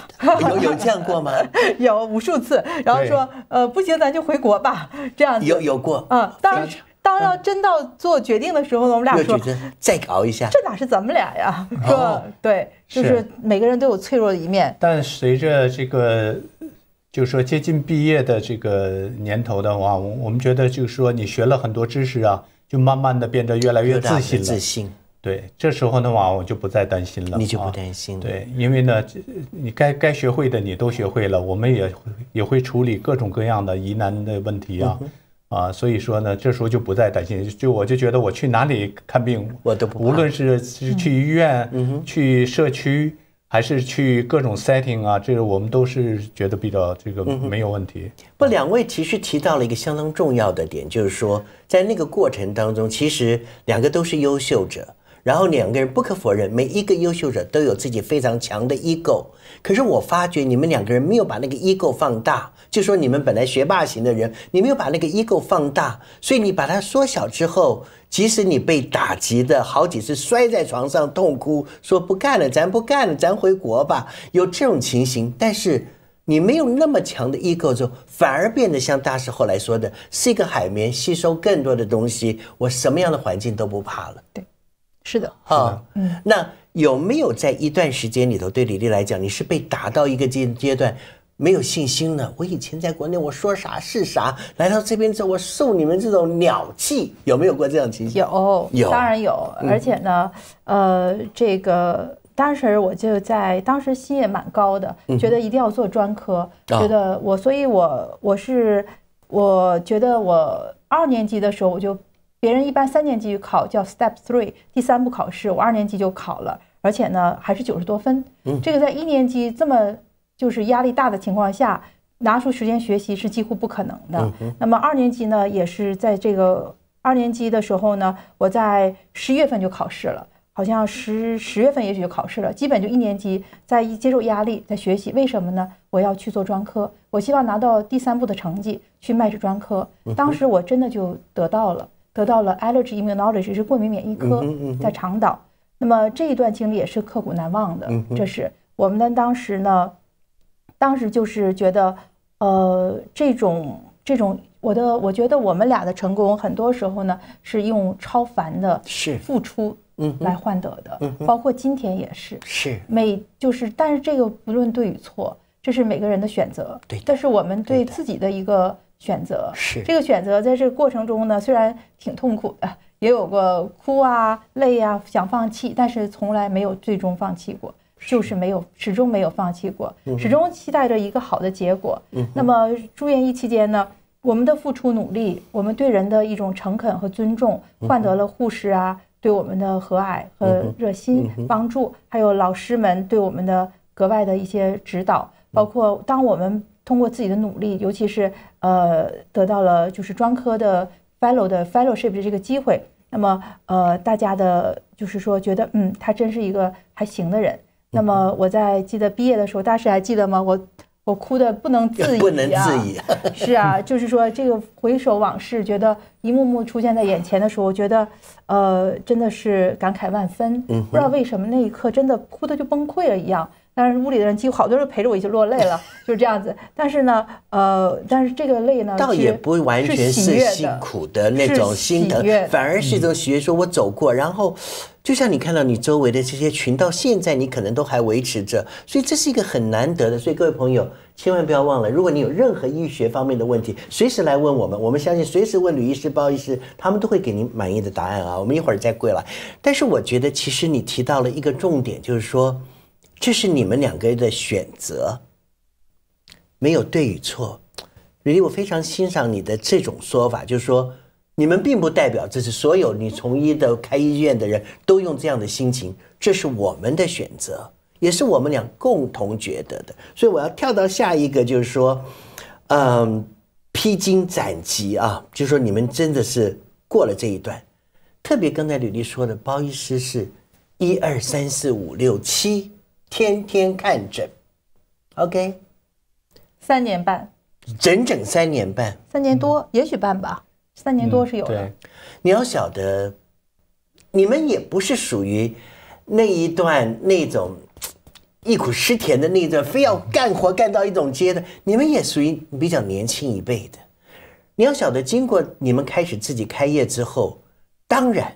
有有这样过吗？有无数次，然后说呃不行咱就回国吧，这样有有过嗯，当当要真到做决定的时候呢，我们俩说再熬一下，这哪是咱们俩呀？说对，就是每个人都有脆弱的一面。但随着这个。就是说，接近毕业的这个年头的话，我我们觉得，就是说，你学了很多知识啊，就慢慢的变得越来越自信了。自信。对，这时候的话，我就不再担心了。你就不担心了。对，因为呢，你该该学会的你都学会了，我们也也会处理各种各样的疑难的问题啊，啊，所以说呢，这时候就不再担心。就我就觉得我去哪里看病，我都不，无论是是去医院，嗯哼，去社区。还是去各种 setting 啊，这个我们都是觉得比较这个没有问题。不，两位其实提到了一个相当重要的点，就是说在那个过程当中，其实两个都是优秀者，然后两个人不可否认，每一个优秀者都有自己非常强的 ego。可是我发觉你们两个人没有把那个 ego 放大，就说你们本来学霸型的人，你没有把那个 ego 放大，所以你把它缩小之后。即使你被打击的好几次摔在床上痛哭，说不干了，咱不干了，咱回国吧，有这种情形。但是你没有那么强的 ego 之后，反而变得像大师后来说的，是一个海绵，吸收更多的东西。我什么样的环境都不怕了。对，是的，啊，嗯，那有没有在一段时间里头，对李丽来讲，你是被打到一个阶阶段？没有信心了。我以前在国内，我说啥是啥。来到这边之后，我受你们这种鸟气，有没有过这样情形？有，有，当然有。而且呢，呃，这个当时我就在，当时心也蛮高的，觉得一定要做专科，觉得我，所以我我是，我觉得我二年级的时候，我就别人一般三年级考叫 Step Three 第三步考试，我二年级就考了，而且呢还是九十多分。嗯，这个在一年级这么。就是压力大的情况下，拿出时间学习是几乎不可能的。那么二年级呢，也是在这个二年级的时候呢，我在十一月份就考试了，好像十十月份也许就考试了。基本就一年级在一接受压力，在学习。为什么呢？我要去做专科，我希望拿到第三步的成绩去迈出专科。当时我真的就得到了，得到了 allergy immunology，是过敏免疫科，在长岛。那么这一段经历也是刻骨难忘的。这是我们呢，当时呢。当时就是觉得，呃，这种这种，我的我觉得我们俩的成功，很多时候呢是用超凡的付出，嗯，来换得的，包括今天也是，是每就是，但是这个不论对与错，这是每个人的选择，对，但是我们对自己的一个选择，是这个选择，在这个过程中呢，虽然挺痛苦的，也有过哭啊、累啊、想放弃，但是从来没有最终放弃过。就是没有始终没有放弃过，始终期待着一个好的结果。那么住院医期间呢，我们的付出努力，我们对人的一种诚恳和尊重，换得了护士啊对我们的和蔼和热心帮助，还有老师们对我们的格外的一些指导。包括当我们通过自己的努力，尤其是呃得到了就是专科的 fellow 的 fellow s h i p 的这个机会？那么呃大家的就是说觉得嗯他真是一个还行的人。那么我在记得毕业的时候，大师还记得吗？我，我哭的不能自已，不能自已，是啊，就是说这个回首往事，觉得一幕幕出现在眼前的时候，我觉得，呃，真的是感慨万分，不知道为什么那一刻真的哭的就崩溃了一样。但是屋里的人几乎好多人陪着我一起落泪了，就是这样子。但是呢，呃，但是这个泪呢，倒也不会完全是辛苦的那种心疼，反而是一种喜悦，说我走过。然后，就像你看到你周围的这些群，到现在你可能都还维持着，所以这是一个很难得的。所以各位朋友，千万不要忘了，如果你有任何医学方面的问题，随时来问我们，我们相信随时问吕医师、包医师，他们都会给您满意的答案啊。我们一会儿再归来。但是我觉得，其实你提到了一个重点，就是说。这是你们两个人的选择，没有对与错。吕丽，我非常欣赏你的这种说法，就是说，你们并不代表这是所有你从医的、开医院的人都用这样的心情。这是我们的选择，也是我们俩共同觉得的。所以我要跳到下一个，就是说，嗯，披荆斩棘啊，就是说你们真的是过了这一段。特别刚才吕丽说的包医师是，一二三四五六七。天天看诊，OK，三年半，整整三年半，三年多，也许半吧，三年多是有的。你要晓得，你们也不是属于那一段那种忆苦思甜的那阵，非要干活干到一种阶的。你们也属于比较年轻一辈的。你要晓得，经过你们开始自己开业之后，当然，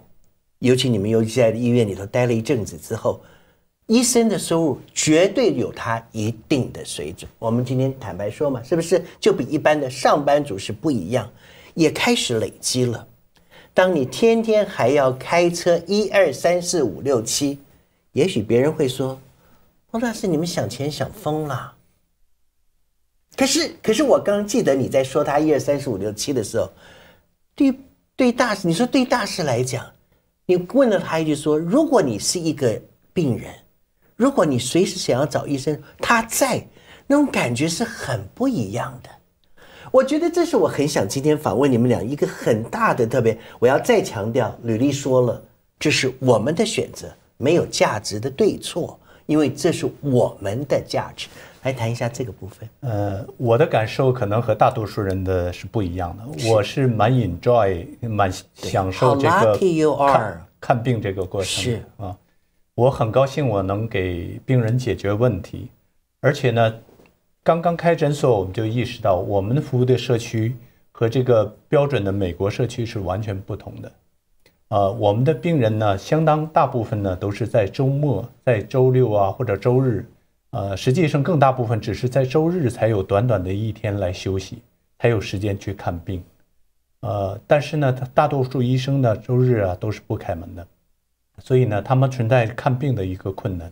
尤其你们又在医院里头待了一阵子之后。医生的收入绝对有他一定的水准。我们今天坦白说嘛，是不是就比一般的上班族是不一样，也开始累积了。当你天天还要开车一二三四五六七，也许别人会说：“王大师，你们想钱想疯了。”可是，可是我刚记得你在说他一二三四五六七的时候，对对大师，你说对大师来讲，你问了他一句说：“如果你是一个病人。”如果你随时想要找医生，他在那种感觉是很不一样的。我觉得这是我很想今天访问你们俩一个很大的特别。我要再强调，吕丽说了，这是我们的选择，没有价值的对错，因为这是我们的价值。来谈一下这个部分。呃，我的感受可能和大多数人的是不一样的。我是蛮 enjoy，蛮享受这个看看病这个过程。是啊。我很高兴我能给病人解决问题，而且呢，刚刚开诊所我们就意识到，我们的服务的社区和这个标准的美国社区是完全不同的。呃，我们的病人呢，相当大部分呢都是在周末，在周六啊或者周日，呃，实际上更大部分只是在周日才有短短的一天来休息，才有时间去看病。呃，但是呢，他大多数医生呢，周日啊都是不开门的。所以呢，他们存在看病的一个困难，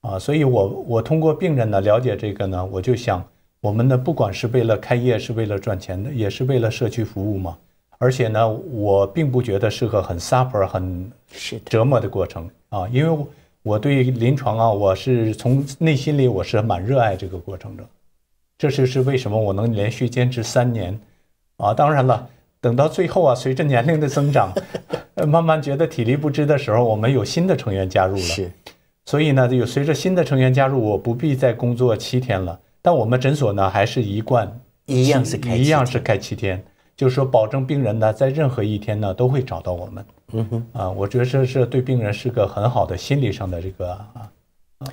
啊，所以我我通过病人呢了解这个呢，我就想，我们呢不管是为了开业，是为了赚钱的，也是为了社区服务嘛。而且呢，我并不觉得是个很 suffer 很是折磨的过程啊，因为我我对临床啊，我是从内心里我是蛮热爱这个过程的，这就是为什么我能连续坚持三年，啊，当然了。等到最后啊，随着年龄的增长，慢慢觉得体力不支的时候，我们有新的成员加入了，是。所以呢，有随着新的成员加入，我不必再工作七天了。但我们诊所呢，还是一贯一样是开一样是开七天，就是说保证病人呢，在任何一天呢都会找到我们。嗯哼啊，我觉得这是对病人是个很好的心理上的这个啊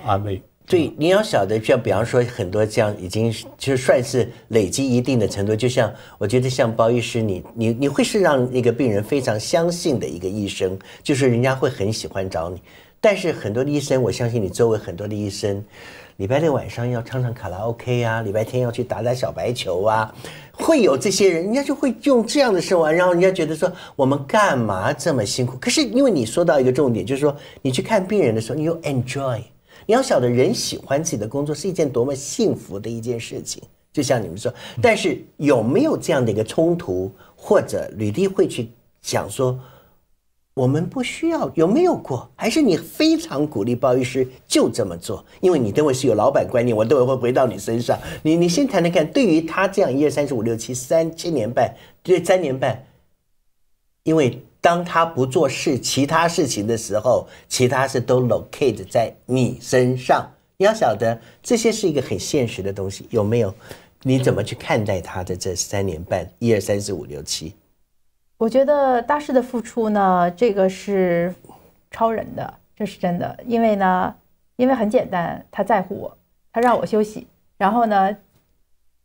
安慰。对，你要晓得，像比方说，很多这样已经就算是累积一定的程度，就像我觉得像包医师，你你你会是让那个病人非常相信的一个医生，就是人家会很喜欢找你。但是很多的医生，我相信你周围很多的医生，礼拜六晚上要唱唱卡拉 OK 啊，礼拜天要去打打小白球啊，会有这些人，人家就会用这样的生活，然后人家觉得说我们干嘛这么辛苦？可是因为你说到一个重点，就是说你去看病人的时候，你有 enjoy。你要晓得，人喜欢自己的工作是一件多么幸福的一件事情，就像你们说。但是有没有这样的一个冲突，或者吕历会去讲说，我们不需要？有没有过？还是你非常鼓励鲍医师就这么做？因为你等会是有老板观念，我等会会回到你身上。你你先谈谈看，对于他这样一二三四五六七三七年半这三年半，因为。当他不做事、其他事情的时候，其他事都 locate 在你身上。你要晓得，这些是一个很现实的东西，有没有？你怎么去看待他的这三年半？一二三四五六七，我觉得大师的付出呢，这个是超人的，这是真的，因为呢，因为很简单，他在乎我，他让我休息，然后呢。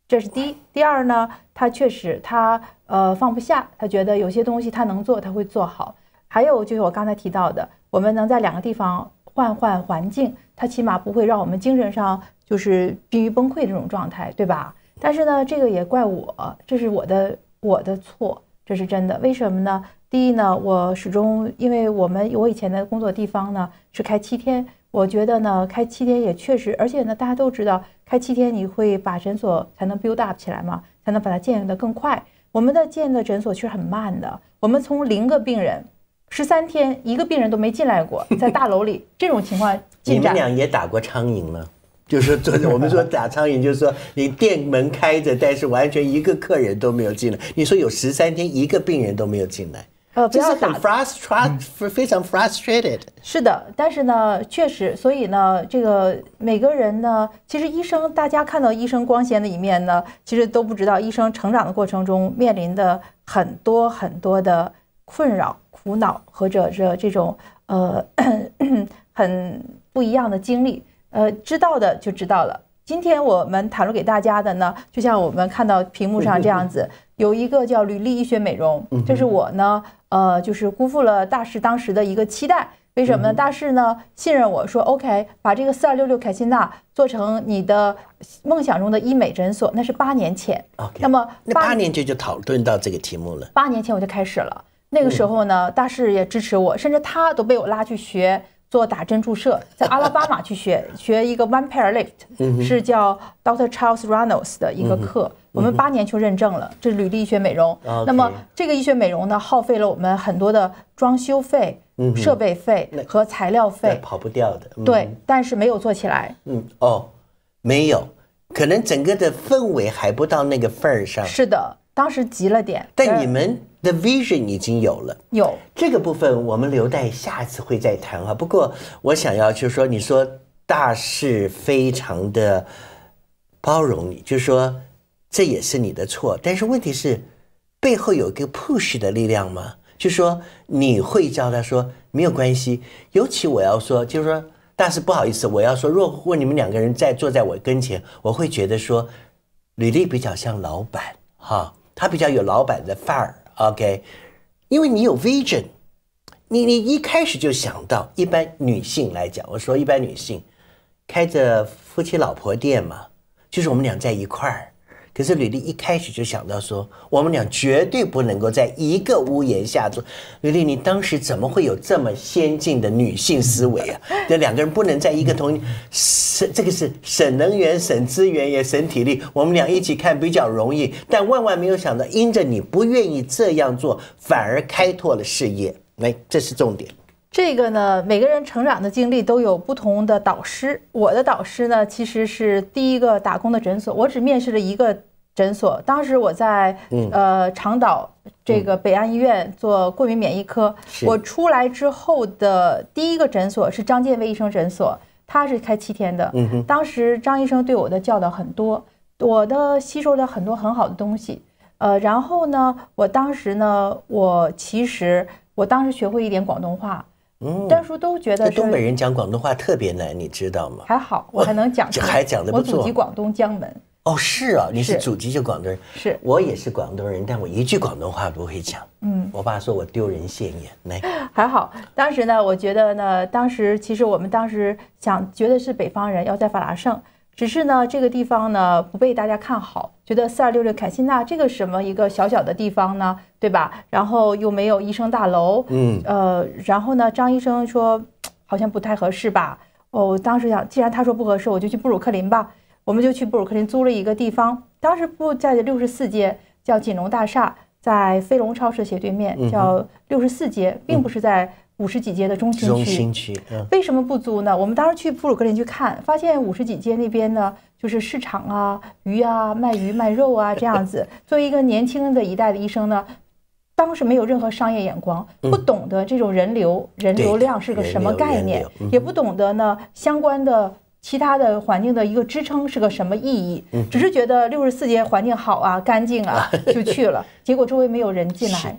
这是第一，第二呢，他确实他呃放不下，他觉得有些东西他能做他会做好。还有就是我刚才提到的，我们能在两个地方换换环境，他起码不会让我们精神上就是濒于崩溃这种状态，对吧？但是呢，这个也怪我，这是我的我的错，这是真的。为什么呢？第一呢，我始终因为我们我以前的工作地方呢是开七天。我觉得呢，开七天也确实，而且呢，大家都知道，开七天你会把诊所才能 build up 起来嘛，才能把它建立的更快。我们的建的诊所其实很慢的，我们从零个病人，十三天一个病人都没进来过，在大楼里这种情况进展。你们俩也打过苍蝇了，就是天我们说打苍蝇，就是说你店门开着，但是完全一个客人都没有进来。你说有十三天一个病人都没有进来。呃，不要打，非常 frustrated。是的，但是呢，确实，所以呢，这个每个人呢，其实医生，大家看到医生光鲜的一面呢，其实都不知道医生成长的过程中面临的很多很多的困扰、苦恼，或者这这种呃 很不一样的经历。呃，知道的就知道了。今天我们谈论给大家的呢，就像我们看到屏幕上这样子，有一个叫“履历医学美容”，这是我呢，呃，就是辜负了大师当时的一个期待。为什么呢？大师呢信任我说，OK，把这个四二六六凯欣娜做成你的梦想中的医美诊所，那是八年前。OK，那么那八年前就讨论到这个题目了。八年前我就开始了，那个时候呢，大师也支持我，甚至他都被我拉去学。做打针注射，在阿拉巴马去学 学一个 one pair lift，是叫 Doctor Charles r u n n l s 的一个课，我们八年就认证了。这是履历医学美容。那么这个医学美容呢，耗费了我们很多的装修费、设备费和材料费，跑不掉的。对，但是没有做起来。嗯哦，没有，可能整个的氛围还不到那个份儿上。是的。当时急了点，但你们的 vision 已经有了。有这个部分，我们留待下次会再谈啊。不过我想要就是说，你说大事非常的包容你，就是说这也是你的错。但是问题是，背后有一个 push 的力量吗？就说你会教他说没有关系。尤其我要说就是说，大势不好意思，我要说，若问你们两个人再坐在我跟前，我会觉得说，履历比较像老板哈。他比较有老板的范儿，OK，因为你有 vision，你你一开始就想到，一般女性来讲，我说一般女性开着夫妻老婆店嘛，就是我们俩在一块儿。可是吕丽一开始就想到说，我们俩绝对不能够在一个屋檐下住。吕丽，你当时怎么会有这么先进的女性思维啊？这两个人不能在一个同省，这个是省能源、省资源也省体力。我们俩一起看比较容易，但万万没有想到，因着你不愿意这样做，反而开拓了事业。来，这是重点。这个呢，每个人成长的经历都有不同的导师。我的导师呢，其实是第一个打工的诊所。我只面试了一个诊所，当时我在呃长岛这个北安医院做过敏免疫科。我出来之后的第一个诊所是张建威医生诊所，他是开七天的。当时张医生对我的教导很多，我的吸收了很多很好的东西。呃，然后呢，我当时呢，我其实我当时学会一点广东话。当初都觉得东北人讲广东话特别难，你知道吗？还好，我还能讲，还讲的不错。我祖籍广东江门。哦，是啊，你是祖籍就广东人，是我也是广东人，但我一句广东话不会讲。嗯，我爸说我丢人现眼。那还好，当时呢，我觉得呢，当时其实我们当时想，觉得是北方人要在法拉盛。只是呢，这个地方呢不被大家看好，觉得四二六六凯西纳这个什么一个小小的地方呢，对吧？然后又没有医生大楼，嗯，呃，然后呢，张医生说好像不太合适吧。我当时想，既然他说不合适，我就去布鲁克林吧。我们就去布鲁克林租了一个地方，当时不在六十四街，叫锦龙大厦，在飞龙超市斜对面，叫六十四街，并不是在。五十几街的中心区，为什么不租呢？我们当时去布鲁克林去看，发现五十几街那边呢，就是市场啊，鱼啊，卖鱼卖肉啊这样子。作为一个年轻的一代的医生呢，当时没有任何商业眼光，不懂得这种人流人流量是个什么概念，也不懂得呢相关的其他的环境的一个支撑是个什么意义，只是觉得六十四街环境好啊，干净啊，就去了。结果周围没有人进来，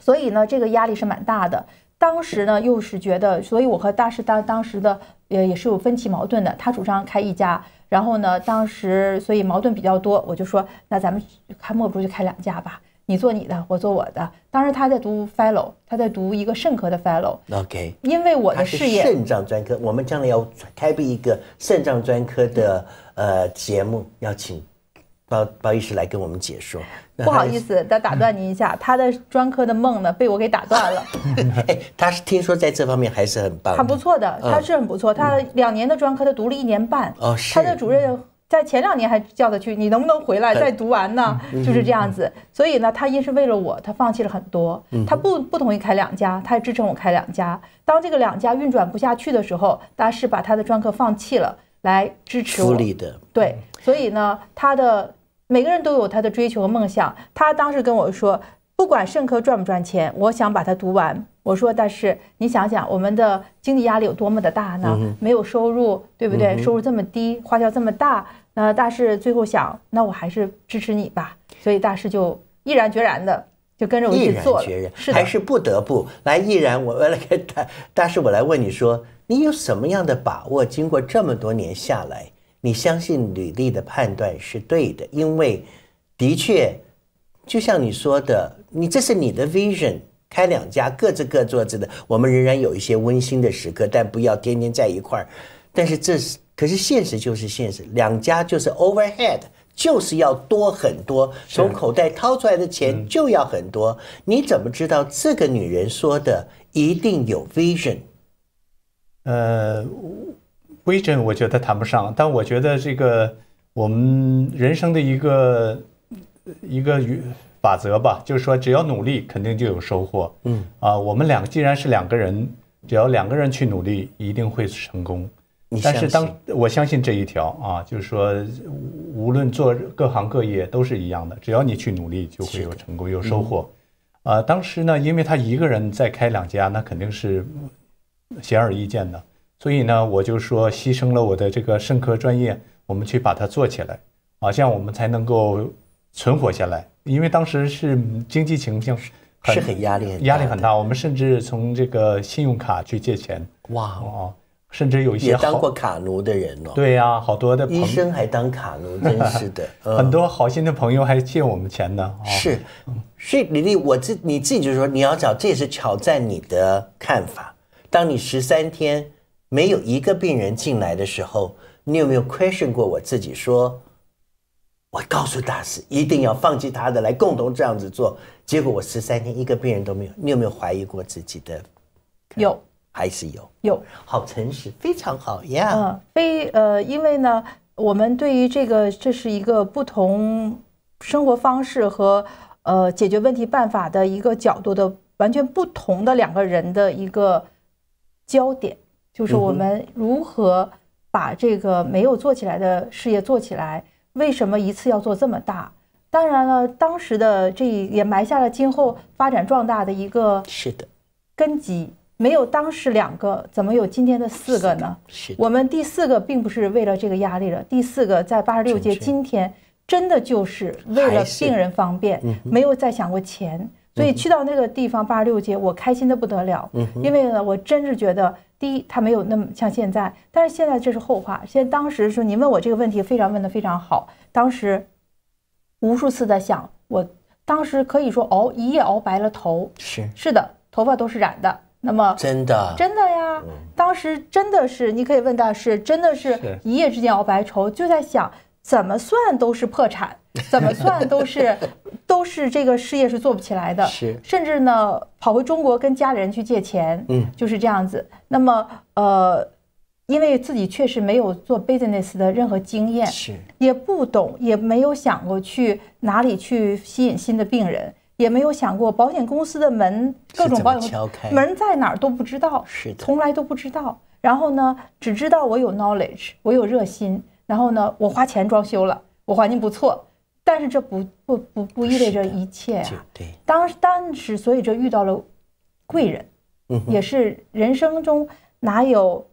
所以呢，这个压力是蛮大的。当时呢，又是觉得，所以我和大师当当时的，呃，也是有分歧矛盾的。他主张开一家，然后呢，当时所以矛盾比较多，我就说，那咱们开，莫不如就开两家吧。你做你的，我做我的。当时他在读 fellow，他在读一个肾科的 fellow。OK。因为我的事业。肾脏专科，我们将来要开辟一个肾脏专科的呃节目，要请。不好意思，来跟我们解说。不好意思，他打断您一下，他的专科的梦呢，被我给打断了。哎，他是听说在这方面还是很棒，很不错的，他是很不错。他两年的专科，他读了一年半。哦，是。他的主任在前两年还叫他去，你能不能回来再读完呢？就是这样子。所以呢，他一是为了我，他放弃了很多。他不不同意开两家，他也支撑我开两家。当这个两家运转不下去的时候，他是把他的专科放弃了，来支持我。的。对，所以呢，他的。每个人都有他的追求和梦想。他当时跟我说，不管圣科赚不赚钱，我想把它读完。我说：“但是你想想，我们的经济压力有多么的大呢？没有收入，对不对？收入这么低，花销这么大，那大师最后想，那我还是支持你吧。所以大师就毅然决然的就跟着我一起做。毅然决然，还是不得不来。毅 然，我来跟大大师，我来问你说，你有什么样的把握？经过这么多年下来。你相信履历的判断是对的，因为的确，就像你说的，你这是你的 vision，开两家各自各做着的，我们仍然有一些温馨的时刻，但不要天天在一块儿。但是这是，可是现实就是现实，两家就是 overhead，就是要多很多，从口袋掏出来的钱就要很多。你怎么知道这个女人说的一定有 vision？呃。归真，我觉得谈不上，但我觉得这个我们人生的一个一个法则吧，就是说，只要努力，肯定就有收获。嗯啊，我们两个既然是两个人，只要两个人去努力，一定会成功。但是当我相信这一条啊，就是说，无论做各行各业都是一样的，只要你去努力，就会有成功、有收获。啊，当时呢，因为他一个人在开两家，那肯定是显而易见的。所以呢，我就说牺牲了我的这个肾科专业，我们去把它做起来啊，这样我们才能够存活下来。因为当时是经济情况是很压力压力很大，我们甚至从这个信用卡去借钱哇，哦！甚至有一些当过卡奴的人哦，对呀，好多的医生还当卡奴，真 是的，很多好心的朋友还借我们钱呢。是，所以李丽，我自你自己就说你要找这也是挑战你的看法。当你十三天。没有一个病人进来的时候，你有没有 question 过我自己？说，我告诉大师一定要放弃他的，来共同这样子做。结果我十三天一个病人都没有。你有没有怀疑过自己的？有，还是有？有，好诚实，非常好。呀。嗯，非呃，因为呢，我们对于这个，这是一个不同生活方式和呃解决问题办法的一个角度的完全不同的两个人的一个焦点。就是我们如何把这个没有做起来的事业做起来？为什么一次要做这么大？当然了，当时的这也埋下了今后发展壮大的一个是的根基。没有当时两个，怎么有今天的四个呢？我们第四个并不是为了这个压力了。第四个在八十六届今天真的就是为了病人方便，没有再想过钱。所以去到那个地方八十六届，我开心的不得了，因为呢，我真是觉得。第一，他没有那么像现在，但是现在这是后话。现在当时说，您问我这个问题，非常问的非常好。当时，无数次在想，我当时可以说熬一夜熬白了头，是是的，头发都是染的。那么真的真的呀，当时真的是你可以问大师，真的是一夜之间熬白头，就在想怎么算都是破产。怎么算都是，都是这个事业是做不起来的。是，甚至呢，跑回中国跟家里人去借钱。嗯，就是这样子。那么，呃，因为自己确实没有做 business 的任何经验，是，也不懂，也没有想过去哪里去吸引新的病人，也没有想过保险公司的门各种保险门在哪儿都不知道，是从来都不知道。然后呢，只知道我有 knowledge，我有热心。然后呢，我花钱装修了，我环境不错。但是这不不不不意味着一切呀。对，当当时所以这遇到了贵人，也是人生中哪有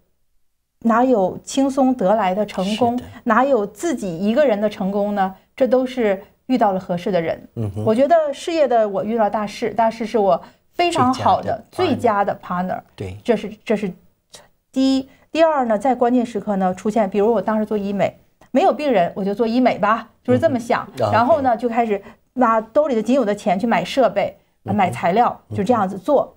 哪有轻松得来的成功，哪有自己一个人的成功呢？这都是遇到了合适的人。嗯，我觉得事业的我遇到大势，大势是我非常好的最佳的 partner。对，这是这是第一，第二呢，在关键时刻呢出现，比如我当时做医美。没有病人，我就做医美吧，就是这么想。然后呢，就开始拿兜里的仅有的钱去买设备、买材料，就这样子做。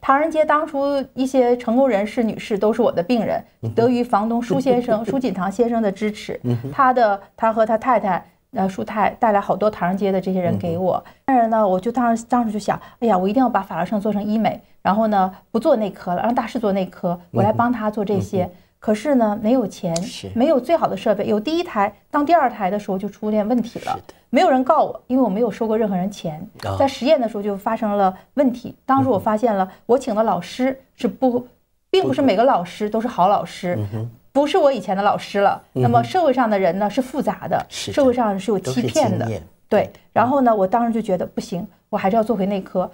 唐人街当初一些成功人士、女士都是我的病人，得于房东舒先生、舒锦堂先生的支持。他的他和他太太呃舒太带来好多唐人街的这些人给我。当然呢，我就当时当时就想，哎呀，我一定要把法拉盛做成医美。然后呢，不做内科了，让大师做内科，我来帮他做这些。可是呢，没有钱，没有最好的设备。有第一台当第二台的时候就出现问题了。没有人告我，因为我没有收过任何人钱。在实验的时候就发生了问题。当时我发现了，我请的老师是不，并不是每个老师都是好老师，不是我以前的老师了。那么社会上的人呢是复杂的，社会上是有欺骗的。对。然后呢，我当时就觉得不行，我还是要做回内科。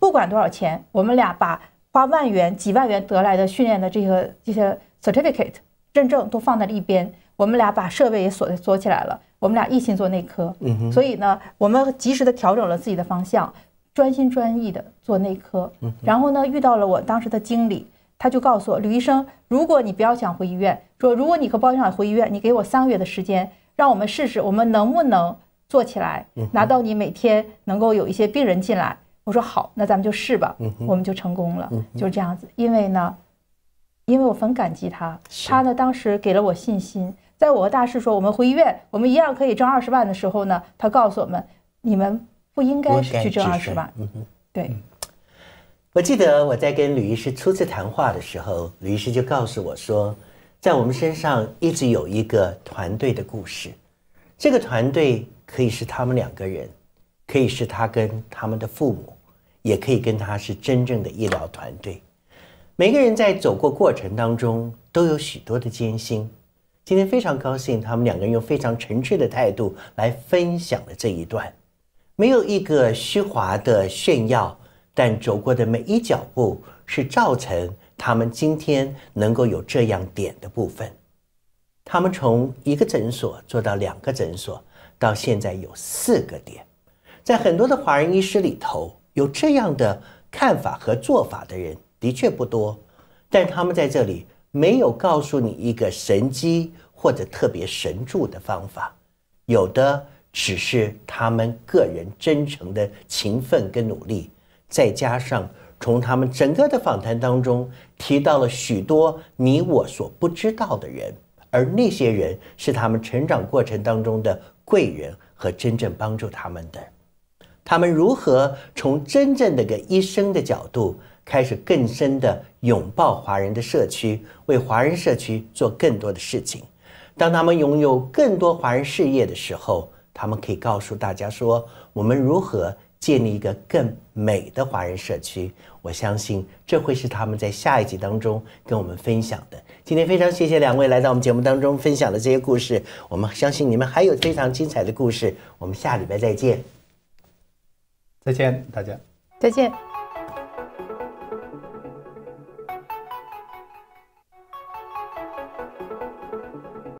不管多少钱，我们俩把花万元、几万元得来的训练的这个这些。certificate 认证都放在了一边，我们俩把设备也锁锁起来了。我们俩一心做内科，所以呢，我们及时的调整了自己的方向，专心专意的做内科。然后呢，遇到了我当时的经理，他就告诉我：“吕医生，如果你不要想回医院，说如果你和包院长回医院，你给我三个月的时间，让我们试试我们能不能做起来，拿到你每天能够有一些病人进来。”我说：“好，那咱们就试吧。”我们就成功了，就是这样子。因为呢。因为我很感激他，他呢当时给了我信心，在我和大师说我们回医院，我们一样可以挣二十万的时候呢，他告诉我们，你们不应该是去挣二十万。嗯，对。我记得我在跟吕医师初次谈话的时候，吕医师就告诉我说，在我们身上一直有一个团队的故事，这个团队可以是他们两个人，可以是他跟他们的父母，也可以跟他是真正的医疗团队。每个人在走过过程当中都有许多的艰辛。今天非常高兴，他们两个人用非常诚挚的态度来分享了这一段，没有一个虚华的炫耀。但走过的每一脚步是造成他们今天能够有这样点的部分。他们从一个诊所做到两个诊所，到现在有四个点。在很多的华人医师里头，有这样的看法和做法的人。的确不多，但他们在这里没有告诉你一个神机或者特别神助的方法，有的只是他们个人真诚的勤奋跟努力，再加上从他们整个的访谈当中提到了许多你我所不知道的人，而那些人是他们成长过程当中的贵人和真正帮助他们的。他们如何从真正那个医生的角度？开始更深的拥抱华人的社区，为华人社区做更多的事情。当他们拥有更多华人事业的时候，他们可以告诉大家说：“我们如何建立一个更美的华人社区？”我相信这会是他们在下一集当中跟我们分享的。今天非常谢谢两位来到我们节目当中分享的这些故事。我们相信你们还有非常精彩的故事。我们下礼拜再见，再见大家，再见。